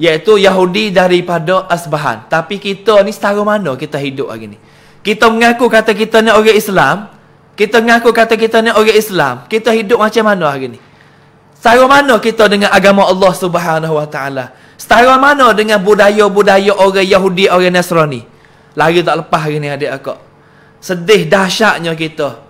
Iaitu Yahudi daripada Asbahan. Tapi kita ni setara mana kita hidup hari ni? Kita mengaku kata kita ni orang Islam. Kita mengaku kata kita ni orang Islam. Kita hidup macam mana hari ni? Setara mana kita dengan agama Allah Subhanahu Wa Taala? Setara mana dengan budaya-budaya orang Yahudi, orang Nasrani? Lagi tak lepas hari ni adik aku. Sedih dahsyatnya kita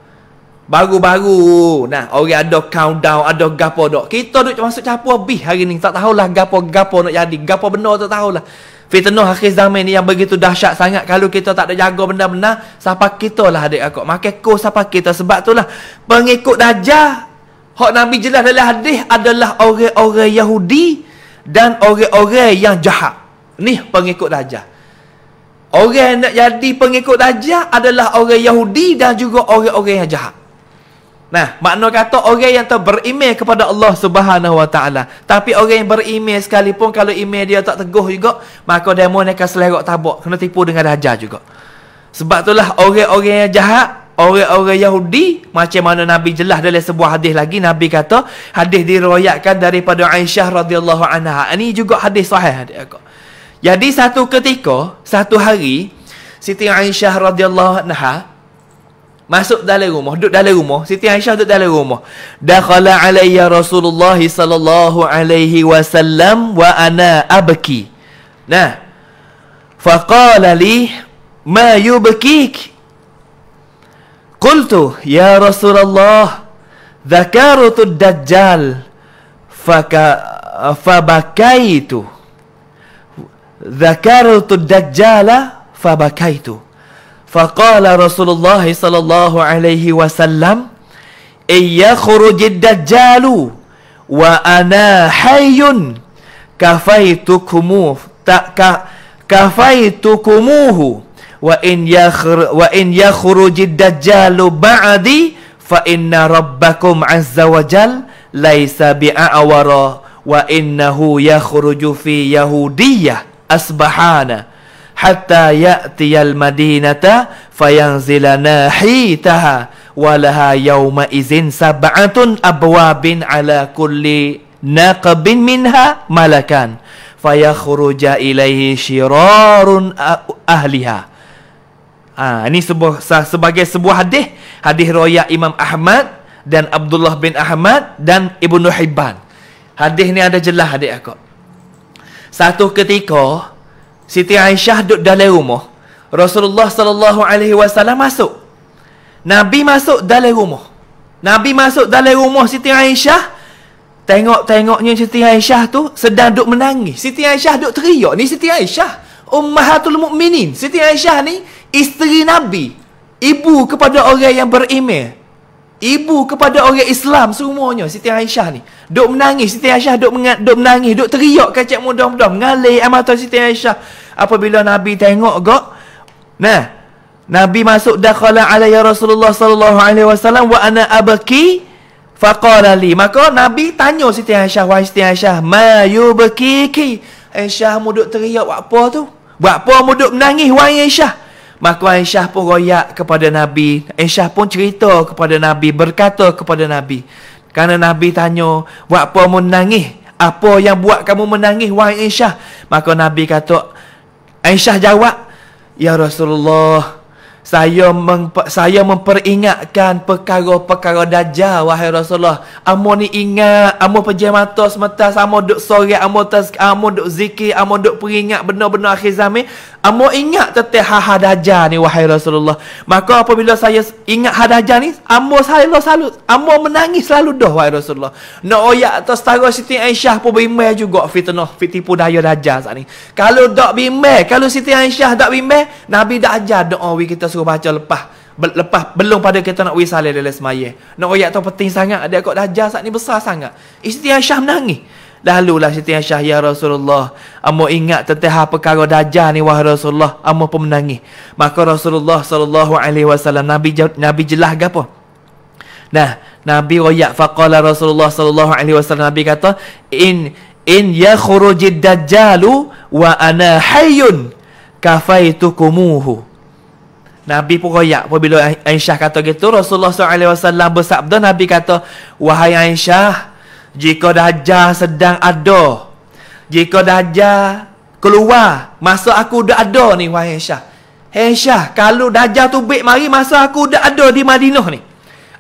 Baru-baru nah orang ada countdown, ada gapo dok. Kita duk masuk capo habis hari ni. Tak tahulah gapo-gapo nak jadi. Gapo benda tak tahulah. Fitnah akhir zaman ni yang begitu dahsyat sangat kalau kita tak ada jaga benda-benda, siapa kita lah adik aku. Maka ko siapa kita sebab itulah pengikut dajah. Hak Nabi jelas dalam hadis adalah orang-orang Yahudi dan orang-orang yang jahat. Ni pengikut dajah. Orang yang nak jadi pengikut dajah adalah orang Yahudi dan juga orang-orang yang jahat. Nah, makna kata orang yang beriman kepada Allah Subhanahu Wa Taala, tapi orang yang beriman sekalipun kalau iman dia tak teguh juga, maka demo ni akan selerok tabak, kena tipu dengan dajal juga. Sebab itulah orang-orang yang jahat, orang-orang Yahudi, macam mana Nabi jelas dalam sebuah hadis lagi, Nabi kata, hadis diriwayatkan daripada Aisyah radhiyallahu anha. Ini juga hadis sahih hadis Jadi satu ketika, satu hari, Siti Aisyah radhiyallahu anha Masuk dalam rumah, duduk dalam rumah. Siti Aisyah duduk dalam rumah. Dakhala alayya Rasulullah sallallahu alaihi wasallam wa ana abki. Nah. Faqala li ma yubkik? Qultu ya Rasulullah dzakartu dajjal faka fabakaitu. Dzakartu dajjala fabakaitu. Faqala Rasulullah sallallahu alaihi wasallam, "Iya khurujid dajjal wa ana hayyun kafaitukum ta kafaitukumuhu wa in yakhur wa in yakhrujid dajjal ba'di fa inna rabbakum azza wa jal laisa bi'awara wa innahu yakhruju fi yahudiyyah asbahana hatta ya'tiyal madinata fayanzilana hitaha walaha yawma izin sab'atun abwabin ala kulli naqabin minha malakan fayakhruja ilaihi shirarun ahliha ha, ini sebuah, sebagai sebuah hadis hadis riwayat Imam Ahmad dan Abdullah bin Ahmad dan Ibnu Hibban hadis ni ada jelas adik aku satu ketika Siti Aisyah duduk dalam rumah. Rasulullah sallallahu alaihi wasallam masuk. Nabi masuk dalam rumah. Nabi masuk dalam rumah Siti Aisyah. Tengok-tengoknya Siti Aisyah tu sedang duduk menangis. Siti Aisyah duduk teriak. Ni Siti Aisyah. Ummahatul Mukminin. Siti Aisyah ni isteri Nabi. Ibu kepada orang yang beriman ibu kepada orang Islam semuanya Siti Aisyah ni duk menangis Siti Aisyah duk mengat, duk menangis duk teriak kacak muda muda, ngalih amatan Siti Aisyah apabila Nabi tengok gak nah Nabi masuk dakhala alaya Rasulullah sallallahu alaihi wasallam wa ana abaki faqala li maka Nabi tanya Siti Aisyah wahai Siti Aisyah ma yubkiki Aisyah mu teriak buat apa tu buat apa mu menangis wahai Aisyah Maka Aisyah pun royak kepada Nabi. Aisyah pun cerita kepada Nabi, berkata kepada Nabi. Kerana Nabi tanya, buat apa kamu menangis? Apa yang buat kamu menangis, wahai Aisyah? Maka Nabi kata, Aisyah jawab, Ya Rasulullah, saya memp- saya memperingatkan perkara-perkara dajjal wahai Rasulullah. Amo ni ingat, amo pejam mata semata, amo duk sorak, amo tas, amo duk zikir, amo duk peringat benda-benda akhir zaman. Amo ah, ingat tentang hadaja ha ni wahai Rasulullah. Maka apabila saya ingat hadaja ni, amo ah, saya selalu amo ah, menangis selalu dah wahai Rasulullah. Nak no, oyak atas tara Siti Aisyah pun bimbe juga fitnah, fitipu daya raja saat ni. Kalau dak bimbe, kalau Siti Aisyah dak bimbe, Nabi dak ajar doa we kita suruh baca lepas lepas belum pada kita nak wisale lele semaye. Nak no, oyak tu penting sangat, Ada kok dah ajar saat ni besar sangat. Eh, Siti Aisyah menangis. Lalu lah Siti Aisyah ya Rasulullah. amo ingat tentang hal perkara dajah ni wahai Rasulullah. amo pun menangis. Maka Rasulullah sallallahu alaihi wasallam Nabi Nabi jelas gapo? Nah, Nabi royak faqala Rasulullah sallallahu alaihi wasallam Nabi kata in in ya yakhrujid dajjalu wa ana hayyun kafaitukumuhu. Nabi pun royak apabila Aisyah kata gitu Rasulullah SAW bersabda Nabi kata Wahai Aisyah jika dajah sedang ada. Jika dajah keluar. Masa aku dah ada ni wahai Syah. Hei Syah, kalau dajah tu baik mari masa aku dah ada di Madinah ni.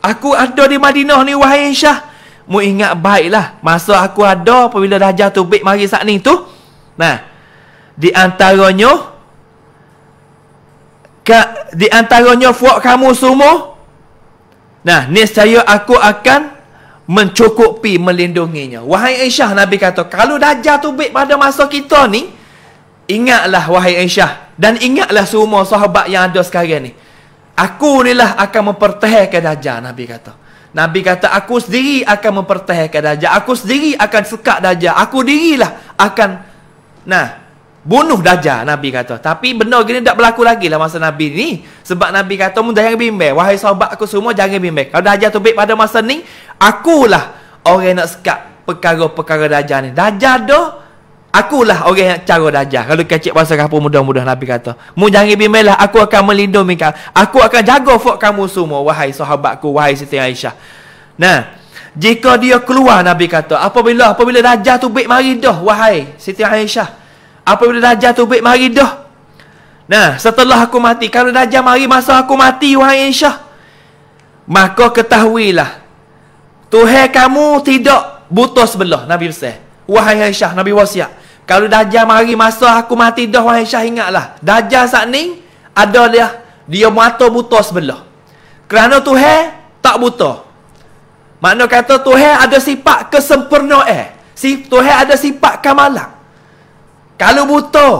Aku ada di Madinah ni wahai Syah. Mu ingat baiklah. Masa aku ada apabila dajah tu baik mari saat ni tu. Nah. Di antaranya. Ka, di antaranya fuak kamu semua. Nah, ni saya aku akan mencukupi melindunginya. Wahai Aisyah Nabi kata, kalau dajjal tu baik pada masa kita ni, ingatlah wahai Aisyah dan ingatlah semua sahabat yang ada sekarang ni. Aku inilah akan mempertahankan dajjal Nabi kata. Nabi kata aku sendiri akan mempertahankan dajjal. Aku sendiri akan sekat dajjal. Aku dirilah akan nah Bunuh Dajjal Nabi kata Tapi benda gini tak berlaku lagi lah masa Nabi ni Sebab Nabi kata Mu jangan bimbang Wahai sahabat aku semua jangan bimbang Kalau Dajjal tu baik pada masa ni Akulah orang nak sekat perkara-perkara Dajjal ni Dajjal dah Akulah orang yang cara Dajjal Kalau kecil bahasa kapur mudah-mudah Nabi kata Mu jangan bimbang lah Aku akan melindungi kau. Aku akan jaga fok kamu semua Wahai sahabatku Wahai Siti Aisyah Nah Jika dia keluar Nabi kata Apabila apabila Dajjal tu baik mari dah Wahai Siti Aisyah Apabila Dajjal tu baik mari dah. Nah, setelah aku mati. Kalau Dajjal mari masa aku mati, wahai Insyah. Maka ketahuilah. Tuhai kamu tidak buta sebelah. Nabi Besar. Wahai Aisyah, Nabi Wasiak. Kalau Dajjal mari masa aku mati dah, wahai Aisyah ingatlah. Dajjal saat ni, ada dia. Dia mata buta sebelah. Kerana Tuhai tak buta. Makna kata Tuhai ada sifat kesempurnaan. Si, Tuhai ada sifat kamalak. Kalau buta,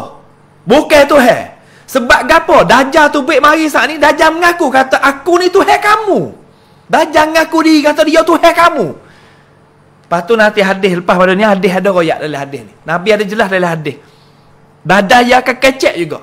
bukan Tuhan. Sebab gapo? Dajjal tu baik mari saat ni, Dajjal mengaku kata aku ni tu Tuhan kamu. Dajjal mengaku diri kata dia tu Tuhan kamu. Lepas tu nanti hadis lepas pada ni hadis ada royak dalam hadis ni. Nabi ada jelas dalam hadis. Badai yang akan kecek juga.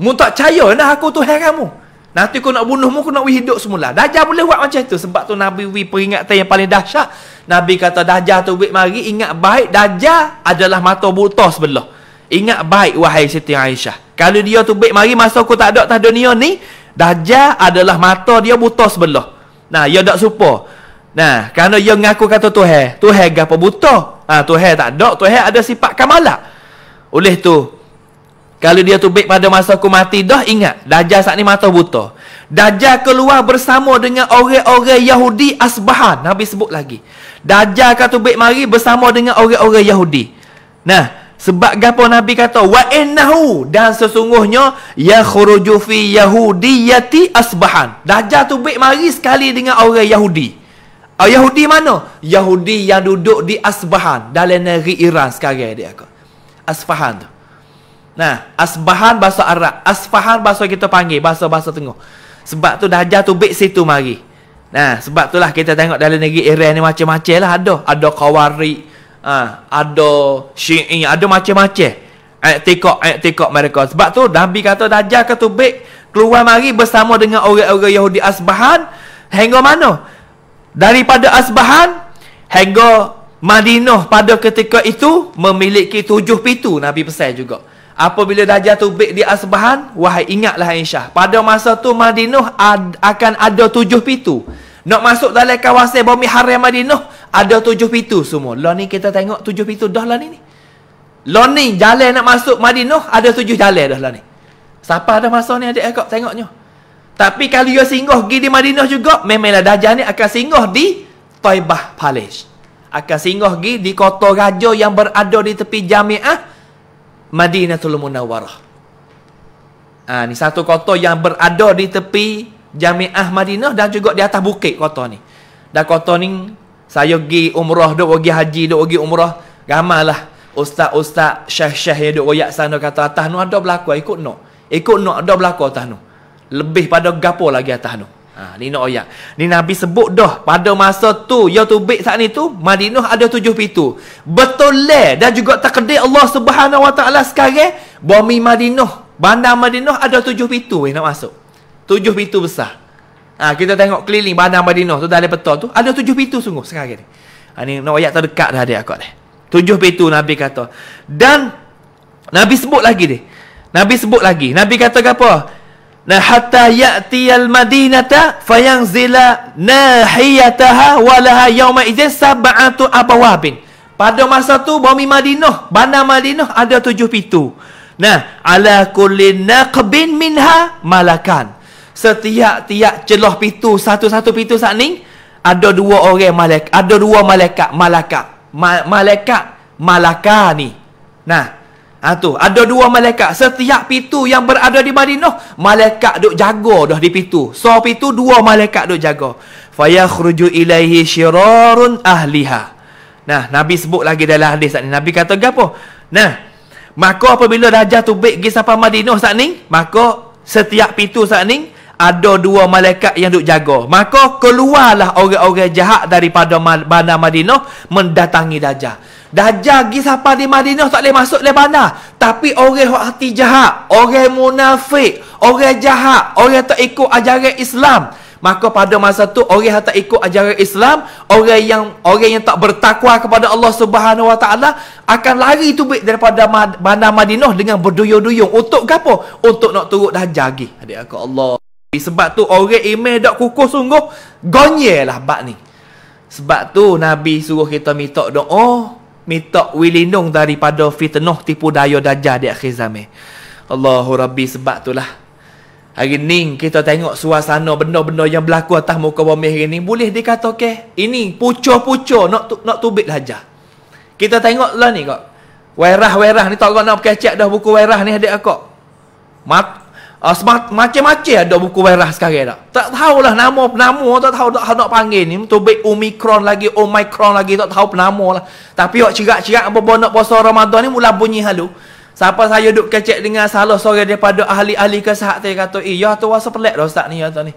Mu tak percaya nak aku Tuhan kamu. Nanti aku nak bunuh mu, aku nak hidup semula. Dajjal boleh buat macam tu. Sebab tu Nabi peringatan yang paling dahsyat. Nabi kata dajah tu buat mari ingat baik dajah adalah mata buta sebelah. Ingat baik wahai Siti Aisyah. Kalau dia tu buat mari masa aku tak ada atas dunia ni, dajah adalah mata dia buta sebelah. Nah, dia tak serupa. Nah, kerana dia mengaku kata Tuhan, Tuhan gapo buta? Ha, Tuhan tak ada, Tuhan ada sifat kamala. Oleh tu kalau dia tu baik pada masa aku mati dah ingat dajah saat ni mata buta. Dajjal keluar bersama dengan orang-orang Yahudi Asbahan. Nabi sebut lagi. Dajjal kata baik mari bersama dengan orang-orang Yahudi. Nah, sebab gapo Nabi kata wa innahu dan sesungguhnya ya khuruju fi yahudiyati asbahan. Dajjal tu baik mari sekali dengan orang Yahudi. Uh, Yahudi mana? Yahudi yang duduk di Asbahan dalam negeri Iran sekarang dia kata. Asbahan tu. Nah, Asbahan bahasa Arab. Asbahan bahasa kita panggil bahasa-bahasa tengah. Sebab tu Dajjal tu baik situ mari. Nah, sebab itulah kita tengok dalam negeri Iran ni macam-macam lah ada. Ada Qawari, ha, ada Syi'i, ada macam-macam. Aktikok, tikok mereka. Sebab tu Nabi kata Dajjal ke tu baik keluar mari bersama dengan orang-orang Yahudi Asbahan. Hingga mana? Daripada Asbahan, hingga Madinah pada ketika itu memiliki tujuh pintu. Nabi pesan juga. Apabila dah jatuh baik di Asbahan, wahai ingatlah Aisyah. Pada masa tu Madinah ad, akan ada tujuh pintu. Nak masuk dalam kawasan bumi haram Madinah, ada tujuh pintu semua. Lah ni kita tengok tujuh pintu dah lah ni. Lah ni jalan nak masuk Madinah, ada tujuh jalan dah lah ni. Siapa ada masa ni adik akak tengoknya? Tapi kalau dia singgah pergi di Madinah juga, memanglah Dajjal ni akan singgah di Taibah Palace. Akan singgah pergi di kota raja yang berada di tepi jami'ah Madinatul Munawwarah. Ha, ini satu kota yang berada di tepi Jami'ah Madinah dan juga di atas bukit kota ni. Dan kota ni saya pergi umrah, duk pergi haji, duk pergi umrah. Ramalah ustaz-ustaz syah syekh yang duk royak sana kata atas ni ada berlaku. Ikut nak. No. Ikut nak no, ada berlaku atas ni. No. Lebih pada gapo lagi atas ni. No. Ha, ni nak oyak. Ni Nabi sebut dah pada masa tu, ya tu baik saat ni tu, Madinah ada tujuh pintu. Betul leh dan juga takdir Allah Subhanahu Wa Taala sekarang, bumi Madinah, bandar Madinah ada tujuh pintu yang nak masuk. Tujuh pintu besar. Ha, kita tengok keliling bandar Madinah tu dah betul tu, ada tujuh pintu sungguh sekarang ni. Ha, ni nak oyak terdekat dah dia aku dah. Tujuh pintu Nabi kata. Dan Nabi sebut lagi dia. Nabi sebut lagi. Nabi kata apa? Nah hatta ya'ti al-Madinata fayanzila nahiyataha walaha yawma idzin sab'atu abwabin. Pada masa tu bumi Madinah, bana Madinah ada tujuh pintu. Nah, ala kulina kebin minha malakan. Setiap tiap celah pintu, satu-satu pintu saat ada dua orang malaikat, ada dua malaikat, malaikat. malaikat malaka ni. Nah, Ha, tu. Ada dua malaikat. Setiap pintu yang berada di Madinah, malaikat duk jaga dah di pintu. So, pintu dua malaikat duk jaga. Faya khruju ilaihi syirarun ahliha. Nah, Nabi sebut lagi dalam hadis saat ni. Nabi kata ke Nah, maka apabila Raja tu baik pergi sampai Madinah saat ni, maka setiap pintu saat ni, ada dua malaikat yang duk jaga. Maka keluarlah orang-orang jahat daripada bandar Madinah mendatangi Dajjal. Dajjal pergi sampai di Madinah tak boleh masuk di bandar. Tapi orang yang hati jahat, orang munafik, orang jahat, orang tak ikut ajaran Islam. Maka pada masa tu orang yang tak ikut ajaran Islam, orang yang orang yang tak bertakwa kepada Allah Subhanahu Wa Taala akan lari tu daripada bandar Madinah dengan berduyun-duyun. Untuk apa? Untuk nak turut dajjal lagi. Adik aku Allah. Eh, sebab tu orang email dak kukuh sungguh gonyelah bab ni. Sebab tu Nabi suruh kita minta doa, minta wilindung daripada fitnah tipu daya dajah di akhir zaman. Allahu Rabbi sebab itulah. Hari ni kita tengok suasana benda-benda yang berlaku atas muka bumi hari ni boleh dikatakan ini puco-puco nak tu, nak tubik haja. Kita tengok lah ni kok. Wairah-wairah ni tak nak pakai dah buku wairah ni adik aku. Mat Uh, macam-macam ada buku merah sekarang tak? Tak tahulah nama nama tak tahu tak nak panggil ni. Tu baik Omicron lagi, Omicron lagi tak tahu nama lah. Tapi awak cerak-cerak apa nak puasa Ramadan ni mula bunyi halu. Siapa saya duduk kecek dengan salah seorang daripada ahli-ahli kesehatan kata, "Eh, ya tu rasa pelik dah ustaz ni ya tu ni."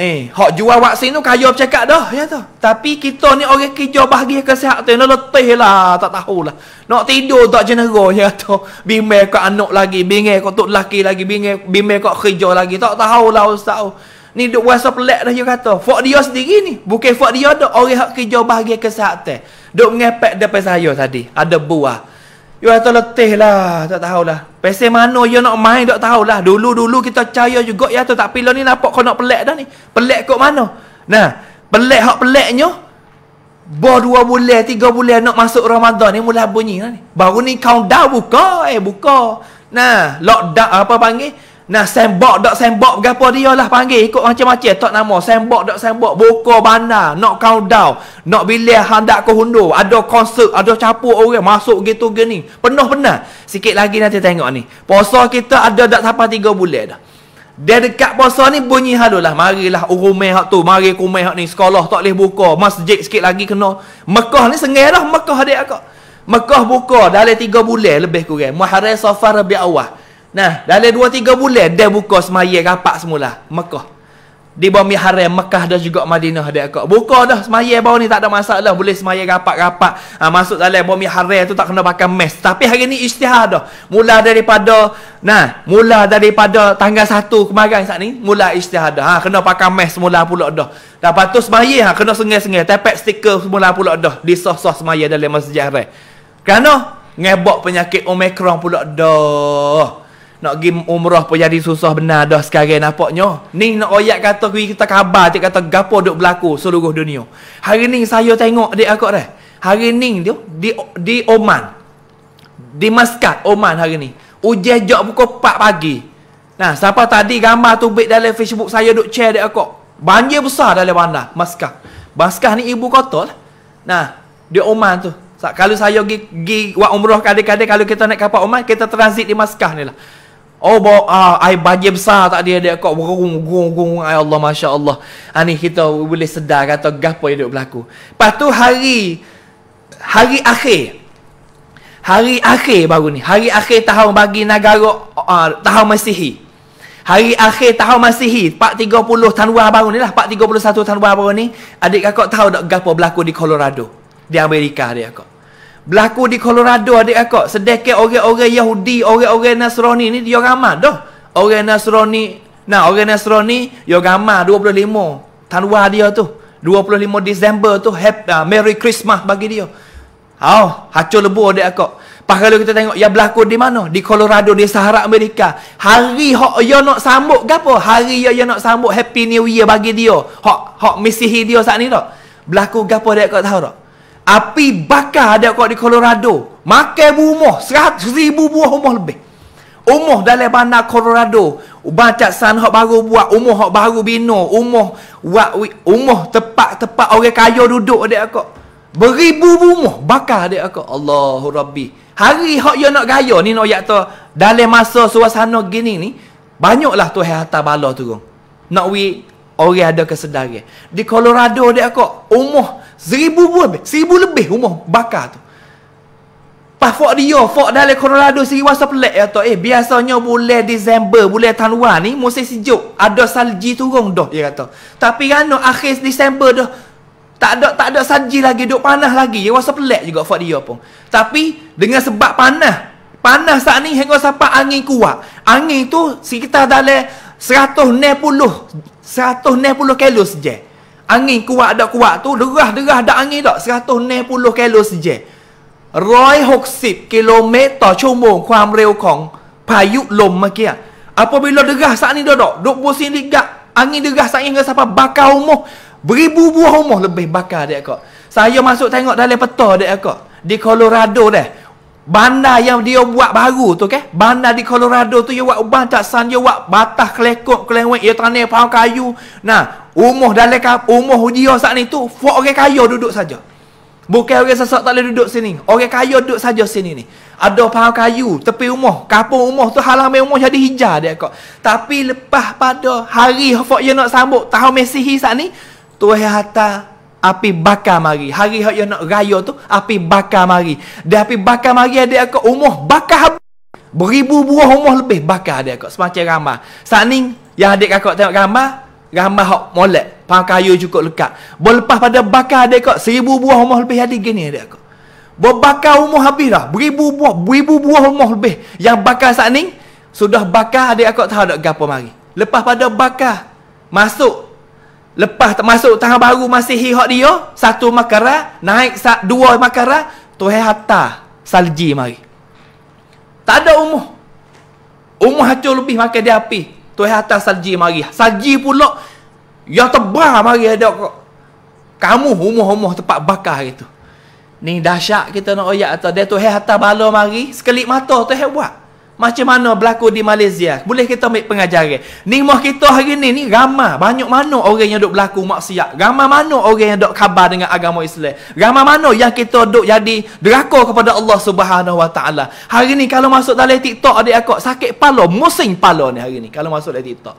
Eh, hak jual vaksin tu kaya bercakap dah, ya tu. Tapi kita ni orang kerja bagi kesihatan, letih lah, tak tahulah. Nak tidur tak jenera, ya tu. Bimbel kat anak lagi, bimbel kat tok laki lagi, bimbel bimbel kat kerja lagi, tak tahulah ustaz. Ni duk WhatsApp pelik dah dia kata. Fak dia sendiri ni. Bukan fak dia dah orang hak kerja bahagia kesihatan. Duk ngepek depan saya tadi. Ada buah. You kata letih lah, tak tahulah. Pesen mana you nak main, tak tahulah. Dulu-dulu kita caya juga, ya tu tak pilih ni nampak kau nak pelik dah ni. Pelik kot mana? Nah, pelik hak peliknya, Bawa dua bulan, tiga bulan nak masuk Ramadan ni mula bunyi lah ni. Baru ni kau dah buka eh, buka. Nah, lockdown apa panggil? Nah sembok dok sembok gapo dia lah panggil ikut macam-macam tok nama sembok dok sembok buka bana, nak countdown nak bila hendak ke hundo ada konsert ada capuk orang masuk gitu gini penuh penat sikit lagi nanti tengok ni puasa kita ada dak sampai 3 bulan dah dia dekat puasa ni bunyi halulah lah marilah urumai hak tu mari kumai hak ni sekolah tak boleh buka masjid sikit lagi kena Mekah ni sengih dah Mekah dia kak Mekah buka dalam 3 bulan lebih kurang Muharram Safar Rabiul Awal Nah, dalam 2 3 bulan dia buka semaya rapat semula Mekah. Di bumi haram Mekah dan juga Madinah dia kok. Buka dah semaya baru ni tak ada masalah boleh semaya rapat-rapat. Ha, masuk dalam bumi haram tu tak kena pakai mes. Tapi hari ni istihar dah. Mula daripada nah, mula daripada tanggal 1 kemarin saat ni mula istihar dah. Ha, kena pakai mes semula pula dah. Dapat tu semaya ha, kena sengih-sengih tepek stiker semula pula dah. Di sah-sah semaya dalam masjid haram. Kerana ngebok penyakit Omicron pula dah. Nak pergi umrah pun jadi susah benar dah sekarang nampaknya. Ni nak oyak kata kui kita khabar dia kata gapo duk berlaku seluruh dunia. Hari ni saya tengok adik aku dah. Hari ni dia di di Oman. Di Maskat Oman hari ni. Ujian jok pukul 4 pagi. Nah, siapa tadi gambar tu bit dalam Facebook saya duk share dia aku. Banjir besar dalam bandar Maskat. Maskat ni ibu kota lah. Nah, di Oman tu. Kalau saya pergi, pergi buat umrah kadang-kadang kalau kita naik kapal Oman, kita transit di Maskah ni lah. Oh bawa ah, air banjir besar tak dia dia kau gerung gerung gerung ay Allah masya-Allah. Ani ah, kita boleh sedar kata gapo yang duk berlaku. Pastu hari hari akhir. Hari akhir baru ni. Hari akhir tahun bagi negara uh, tahun Masihi. Hari akhir tahun Masihi 430 tahun baru ni lah 431 tahun baru ni adik kakak tahu tak gapo berlaku di Colorado di Amerika dia kakak. Berlaku di Colorado adik kakak. Sedekat orang-orang Yahudi, orang-orang Nasrani ni dia ramah dah. Orang Nasrani, nah orang Nasrani dia ramah 25 tanwa dia tu. 25 Disember tu happy uh, ah, Merry Christmas bagi dia. Oh, hacul lebu adik kakak. Pas kalau kita tengok yang berlaku di mana? Di Colorado, di Sahara Amerika. Hari Hok dia nak sambut ke apa? Hari yang dia nak sambut Happy New Year bagi dia. Hak hak misihi dia saat ni tak? Berlaku gapo dia kau tahu tak? api bakar ada kau di Colorado. Makan rumah, ribu buah rumah lebih. Umuh dalam bandar Colorado. Baca san hak baru buat. Umuh hak baru bina. Umuh, wak, umuh tepat-tepat orang kaya duduk dia kau. Beribu rumah bakar dia kau. Allahu Rabbi. Hari hak yang nak gaya ni nak yak tu. Dalam masa suasana gini ni. Banyaklah tu yang hantar bala turun. Nak wik orang ada kesedaran. Di Colorado dia kau. Umuh. Seribu pun Seribu lebih rumah bakar tu Pas fok dia Fok dalam Colorado Seri wasa pelik ya tu Eh biasanya boleh Disember boleh tahun luar ni Musim sejuk Ada salji turun dah Dia kata Tapi kan Akhir Disember dah tak ada tak ada salji lagi duk panah lagi dia rasa pelik juga fak dia pun tapi dengan sebab panah, panah saat ni hingga siapa angin kuat angin tu sekitar dalam 160 160 kilo sejak angin kuat tak kuat tu derah-derah tak angin tak 160 kilo saja 160 kilometer cuma kuam rew kong payu lom Apa bila derah saat ni dodok duk pusing ligak angin derah saat ni sampai bakar rumah beribu buah rumah lebih bakar dia kak saya masuk tengok dalam peta dia kak di Colorado dah bandar yang dia buat baru tu okay? bandar di Colorado tu dia buat ubah tak san dia buat batas kelekok kelewek dia tanah pau kayu nah umuh dalam umuh dia saat ni tu fok orang kaya duduk saja bukan orang sesat tak boleh duduk sini orang kaya duduk saja sini ni ada pau kayu tepi umuh kapung umuh tu halaman umuh jadi hijau dia kok tapi lepas pada hari fok dia nak sambut tahun Mesih saat ni tu hatta api bakar mari. Hari hak yang nak raya tu, api bakar mari. Dia api bakar mari ada aku umuh bakar Beribu buah umuh lebih bakar ada aku. Semacam ramah. Saat ni, yang adik kakak tengok ramah, ramah hak molek. Pang kayu cukup lekat. Berlepas pada bakar ada aku, seribu buah umuh lebih ada gini ada aku. Berbakar umuh habis lah Beribu buah, beribu buah umuh lebih. Yang bakar saat ni, sudah bakar ada aku tahu tak gapa mari. Lepas pada bakar, masuk Lepas masuk tahun baru masih hihok dia, satu makara, naik sat, dua makara, Tuhan hatta salji mari. Tak ada umuh. Umuh hancur lebih makan dia api. Tuhan hatta salji mari. Salji pula, ya tebah mari ada kok. Kamu umuh-umuh tempat bakar itu. Ni dahsyat kita nak oyak atau dia tu hatta bala mari, sekelip mata tu buat. Macam mana berlaku di Malaysia? Boleh kita ambil pengajaran? Ni mah kita hari ni, ni ramai. Banyak mana orang yang duk berlaku maksiat. Ramai mana orang yang dok khabar dengan agama Islam. Ramai mana yang kita dok jadi derakor kepada Allah Subhanahu Wa Taala. Hari ni kalau masuk dalam TikTok adik aku, sakit pala, musing pala ni hari ni. Kalau masuk dalam TikTok.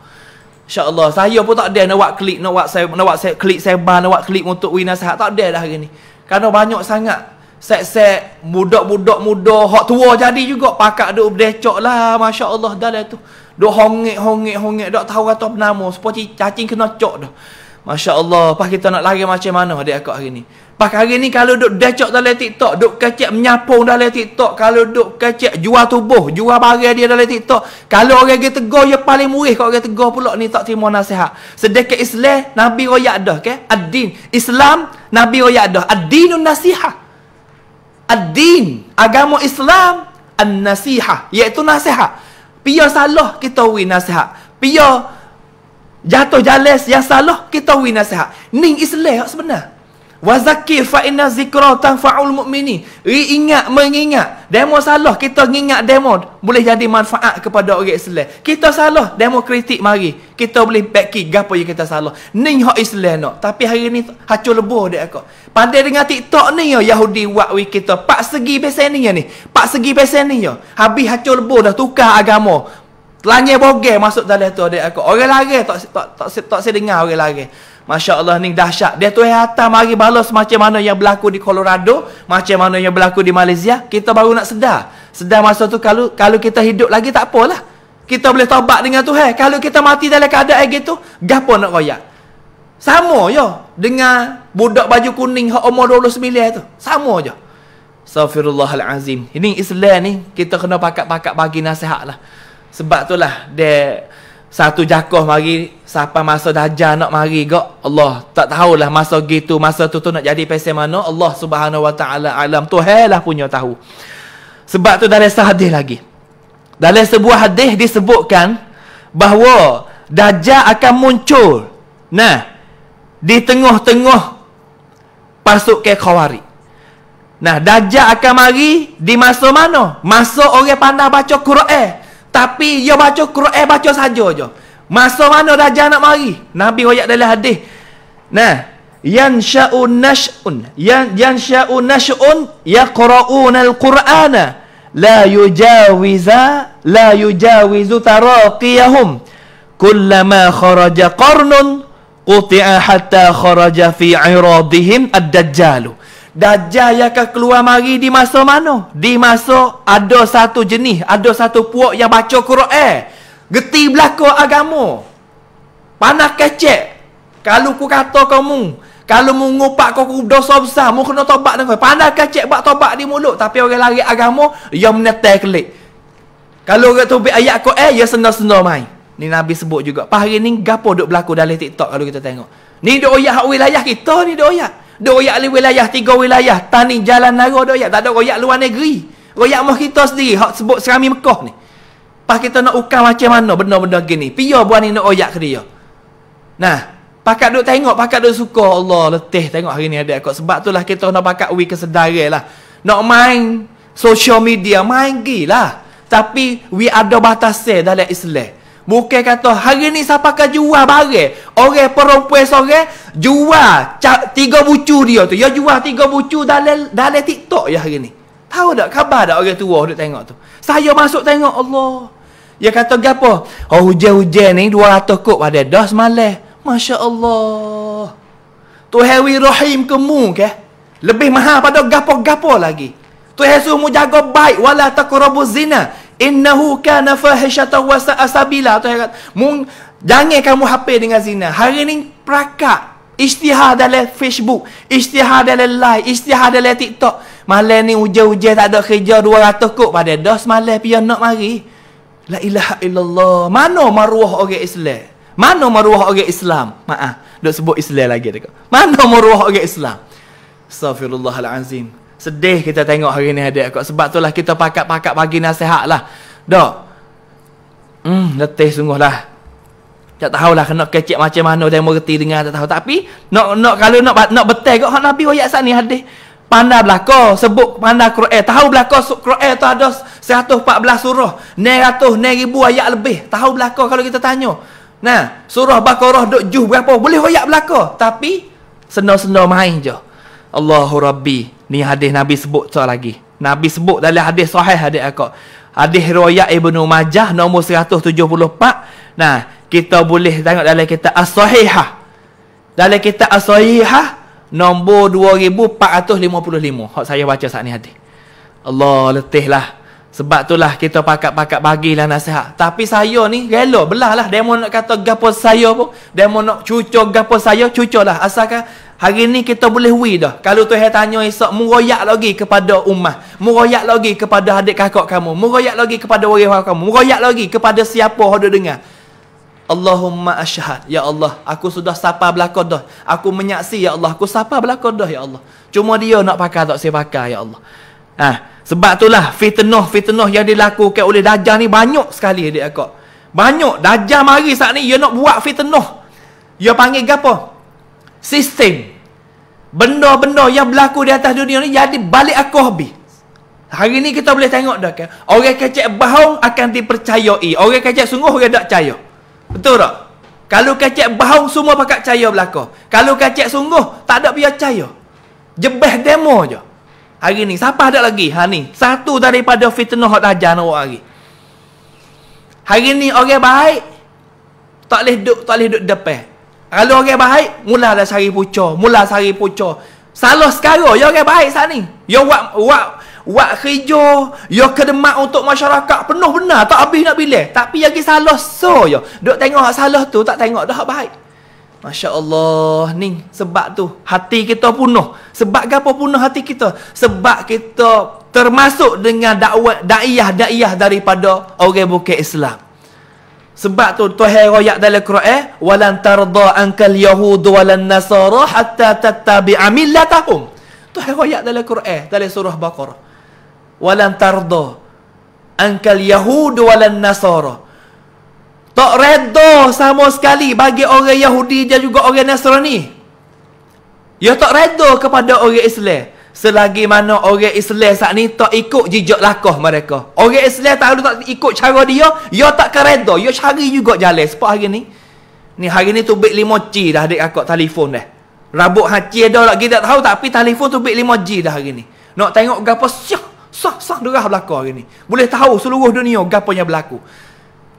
Allah saya pun tak ada nak buat klik, nak buat, saya, nak buat saya, klik sebar, nak buat klik untuk winasahat. Tak ada dah hari ni. Kerana banyak sangat Set-set Budak-budak muda Hak tua jadi juga Pakak duk berdecok lah Masya Allah Dah lah tu Duk hongik-hongik-hongik Duk tahu kata bernama Seperti cacing kena cok dah Masya Allah Pas kita nak lari macam mana Adik akak hari ni Pas hari ni Kalau duk decok dalam TikTok Duk kecek menyapung dalam TikTok Kalau duk kecik jual tubuh Jual barang dia dalam TikTok Kalau orang dia tegur Dia ya paling murih Kalau orang tegur pula ni Tak terima nasihat Sedekat Islam Nabi royak dah okay? Ad-din Islam Nabi royak dah Ad-dinun nasihat Ad-din Agama Islam An-nasiha Iaitu nasihat Pia salah kita win nasihat Pia Jatuh jales yang salah kita win nasihat Ning Islam sebenarnya Wazakir fa inna zikra tanfa'ul mu'mini. Ingat, mengingat. Demo salah, kita mengingat demo. Boleh jadi manfaat kepada orang Islam. Kita salah, demo kritik mari. Kita boleh backkick, gapa yang kita salah. Ni hak Islam nak. Tapi hari ni, hacul lebur dia aku Pada dengan TikTok ni ya, Yahudi wak wik kita. Pak segi besen ni ya ni. Pak segi besen ni ya. Habis hacul lebur dah tukar agama. Telanya bogeh masuk dalam tu adik aku. Orang lari tak tak tak tak, tak, tak, tak, Masya Allah ni dahsyat. Dia tu hatta mari balas macam mana yang berlaku di Colorado. Macam mana yang berlaku di Malaysia. Kita baru nak sedar. Sedar masa tu kalau kalau kita hidup lagi tak apalah. Kita boleh taubat dengan tu. Hey, kalau kita mati dalam keadaan gitu. Gapa nak royak. Sama je. Dengan budak baju kuning yang umur 29 tu. Sama je. Astaghfirullahalazim. Ini Islam ni kita kena pakat-pakat bagi nasihat lah. Sebab tu lah dia satu jakoh mari siapa masa dajah nak mari gak Allah tak tahulah masa gitu masa tu tu nak jadi pesen mana Allah Subhanahu wa taala alam tu lah punya tahu sebab tu dalam hadis lagi dalam sebuah hadis disebutkan bahawa dajah akan muncul nah di tengah-tengah pasuk ke khawari nah dajah akan mari di masa mana masa orang pandai baca Quran tapi ia baca Quran eh, baca saja je. Masa mana raja nak mari? Nabi royak dalam hadis. Nah, yan sya'u nash'un. Yan yan sya'u nash'un yaqra'una al-Qur'ana la yujawiza la yujawizu taraqiyahum kullama kharaja qarnun quti'a hatta kharaja fi 'iradihim ad-dajjalu. Dajjal yang akan keluar mari di masa mana? Di masa ada satu jenis, ada satu puak yang baca Quran. Eh, geti belaka agama. Panah kecek. Kalau ku kata kamu, kalau mu ngupak kau dosa besar, mu kena tobat dengan kau. Panah kecek bak tobat di mulut. Tapi orang lari agama, yang menetek kelik. Kalau orang tu ambil ayat kau, eh, ya senar-senar mai Ni Nabi sebut juga. Pahari ni gapo duk berlaku dalam TikTok kalau kita tengok. Ni dia oyak wilayah kita ni dia oyak. Dia royak di wilayah tiga wilayah. Tani jalan nara dia royak. Tak ada royak luar negeri. Royak mah kita sendiri. Hak sebut serami Mekah ni. Pas kita nak ukang macam mana benda-benda gini. Pia buah ni nak royak ke dia. Nah. Pakat duk tengok. Pakat duk suka. Allah letih tengok hari ni ada aku. Sebab itulah kita nak pakat wik kesedara lah. Nak main social media. Main gila. Tapi we ada batasnya dalam Islam. Bukan kata hari ni siapa akan jual barang. Orang perempuan seorang jual tiga bucu dia tu. Dia jual tiga bucu dalam dalam TikTok ya hari ni. Tahu tak khabar tak orang tua duk tengok tu. Saya masuk tengok Allah. Dia kata gapo? Oh hujan-hujan ni 200 kop pada dah semalam. Masya-Allah. Tu hewi rahim kemu ke? Lebih mahal pada gapo-gapo lagi. Tu Yesus mu jaga baik wala taqrabu zina innahu kana fahishata wa sa'a tu ayat mung jangan kamu hape dengan zina hari ni prakak Istihar dalam Facebook, istihar dalam live, istihar dalam TikTok. Malam ni hujan-hujan tak ada kerja 200 kot pada dos semalam pi nak mari. La ilaha illallah. Mana maruah orang Islam? mana maruah orang Islam? Maaf, dok sebut Islam lagi dekat. Mano maruah orang Islam? Astagfirullahalazim. Sedih kita tengok hari ni adik aku. Sebab itulah kita pakat-pakat bagi nasihat lah. Dok. Hmm, letih sungguh lah. Tak tahu lah kena kecik macam mana dia mengerti dengar tak tahu. Tapi, nak nak kalau nak nak betul kot hak Nabi ayat sana ni hadis. Pandai belakang sebut pandai Quran. Tahu belakang Quran tu ada 114 surah. 900, 1000 ayat lebih. Tahu belakang kalau kita tanya. Nah, surah Baqarah duk juh berapa? Boleh ayat belakang. Tapi, senang-senang main je. Allahu Rabbi. Ni hadis Nabi sebut tu lagi. Nabi sebut dalam hadis sahih hadis aku. Hadis riwayat Ibnu Majah nombor 174. Nah, kita boleh tengok dalam kitab As-Sahihah. Dalam kitab As-Sahihah nombor 2455. Hak saya baca saat ni hadis. Allah letihlah. Sebab itulah kita pakat-pakat bagilah nasihat. Tapi saya ni rela belah lah. Demo nak kata gapo saya pun. Demo nak cucu gapo saya, cucu lah. Asalkan hari ni kita boleh we dah. Kalau tu saya tanya esok, meroyak lagi kepada umat. Meroyak lagi kepada adik kakak kamu. Meroyak lagi kepada warga kamu. Meroyak lagi kepada siapa yang dah dengar. Allahumma asyhad ya Allah aku sudah sapa belaka dah aku menyaksi ya Allah aku sapa belaka dah ya Allah cuma dia nak pakai tak saya pakai ya Allah ha, sebab itulah fitnah-fitnah yang dilakukan oleh dajah ni banyak sekali dia kak. Banyak dajah mari saat ni dia nak buat fitnah. Dia panggil gapo? Sistem. Benda-benda yang berlaku di atas dunia ni jadi balik aku habis. Hari ni kita boleh tengok dah kan. Orang kecek bahong akan dipercayai. Orang kecek sungguh orang tak percaya. Betul tak? Kalau kecek bahong semua pakat percaya belaka. Kalau kecek sungguh tak ada biar percaya. Jebah demo je. Hari ni siapa ada lagi? Ha ni. Satu daripada fitnah hak tajam awak hari. Hari ni orang baik tak boleh duduk tak boleh duduk depan. Kalau orang baik mula dah sari pucuk mula sari pucuk Salah sekarang yo ya orang baik sat ni. Yo buat buat buat kerja, yo ya kedemak untuk masyarakat penuh benar tak habis nak bila. Tapi lagi salah so yo. Ya. Duk tengok salah tu tak tengok dah baik. Masya Allah ni sebab tu hati kita punuh. Sebab apa punuh hati kita? Sebab kita termasuk dengan dakwah da'iyah-da'iyah daripada orang bukan Islam. Sebab tu Tuhan royak dalam Quran, "Walan tarda ankal yahud walan nasara hatta tattabi'a millatahum." Tuhan royak dalam Quran, dalam surah Baqarah. "Walan tarda ankal yahud walan nasara." Tak redha sama sekali bagi orang Yahudi dan juga orang Nasrani. Ya tak redha kepada orang Islam. Selagi mana orang Islam saat ni tak ikut jejak lakah mereka. Orang Islam tak ada tak ikut cara dia, ya tak redha. Ya cari juga jalan sebab hari ni. Ni hari ni tubik 5G dah adik aku telefon dah. Rabuk haji ada lagi tak tahu tapi telefon tubik 5G dah hari ni. Nak tengok gapo sah sah sah derah belaka hari ni. Boleh tahu seluruh dunia gapo yang berlaku.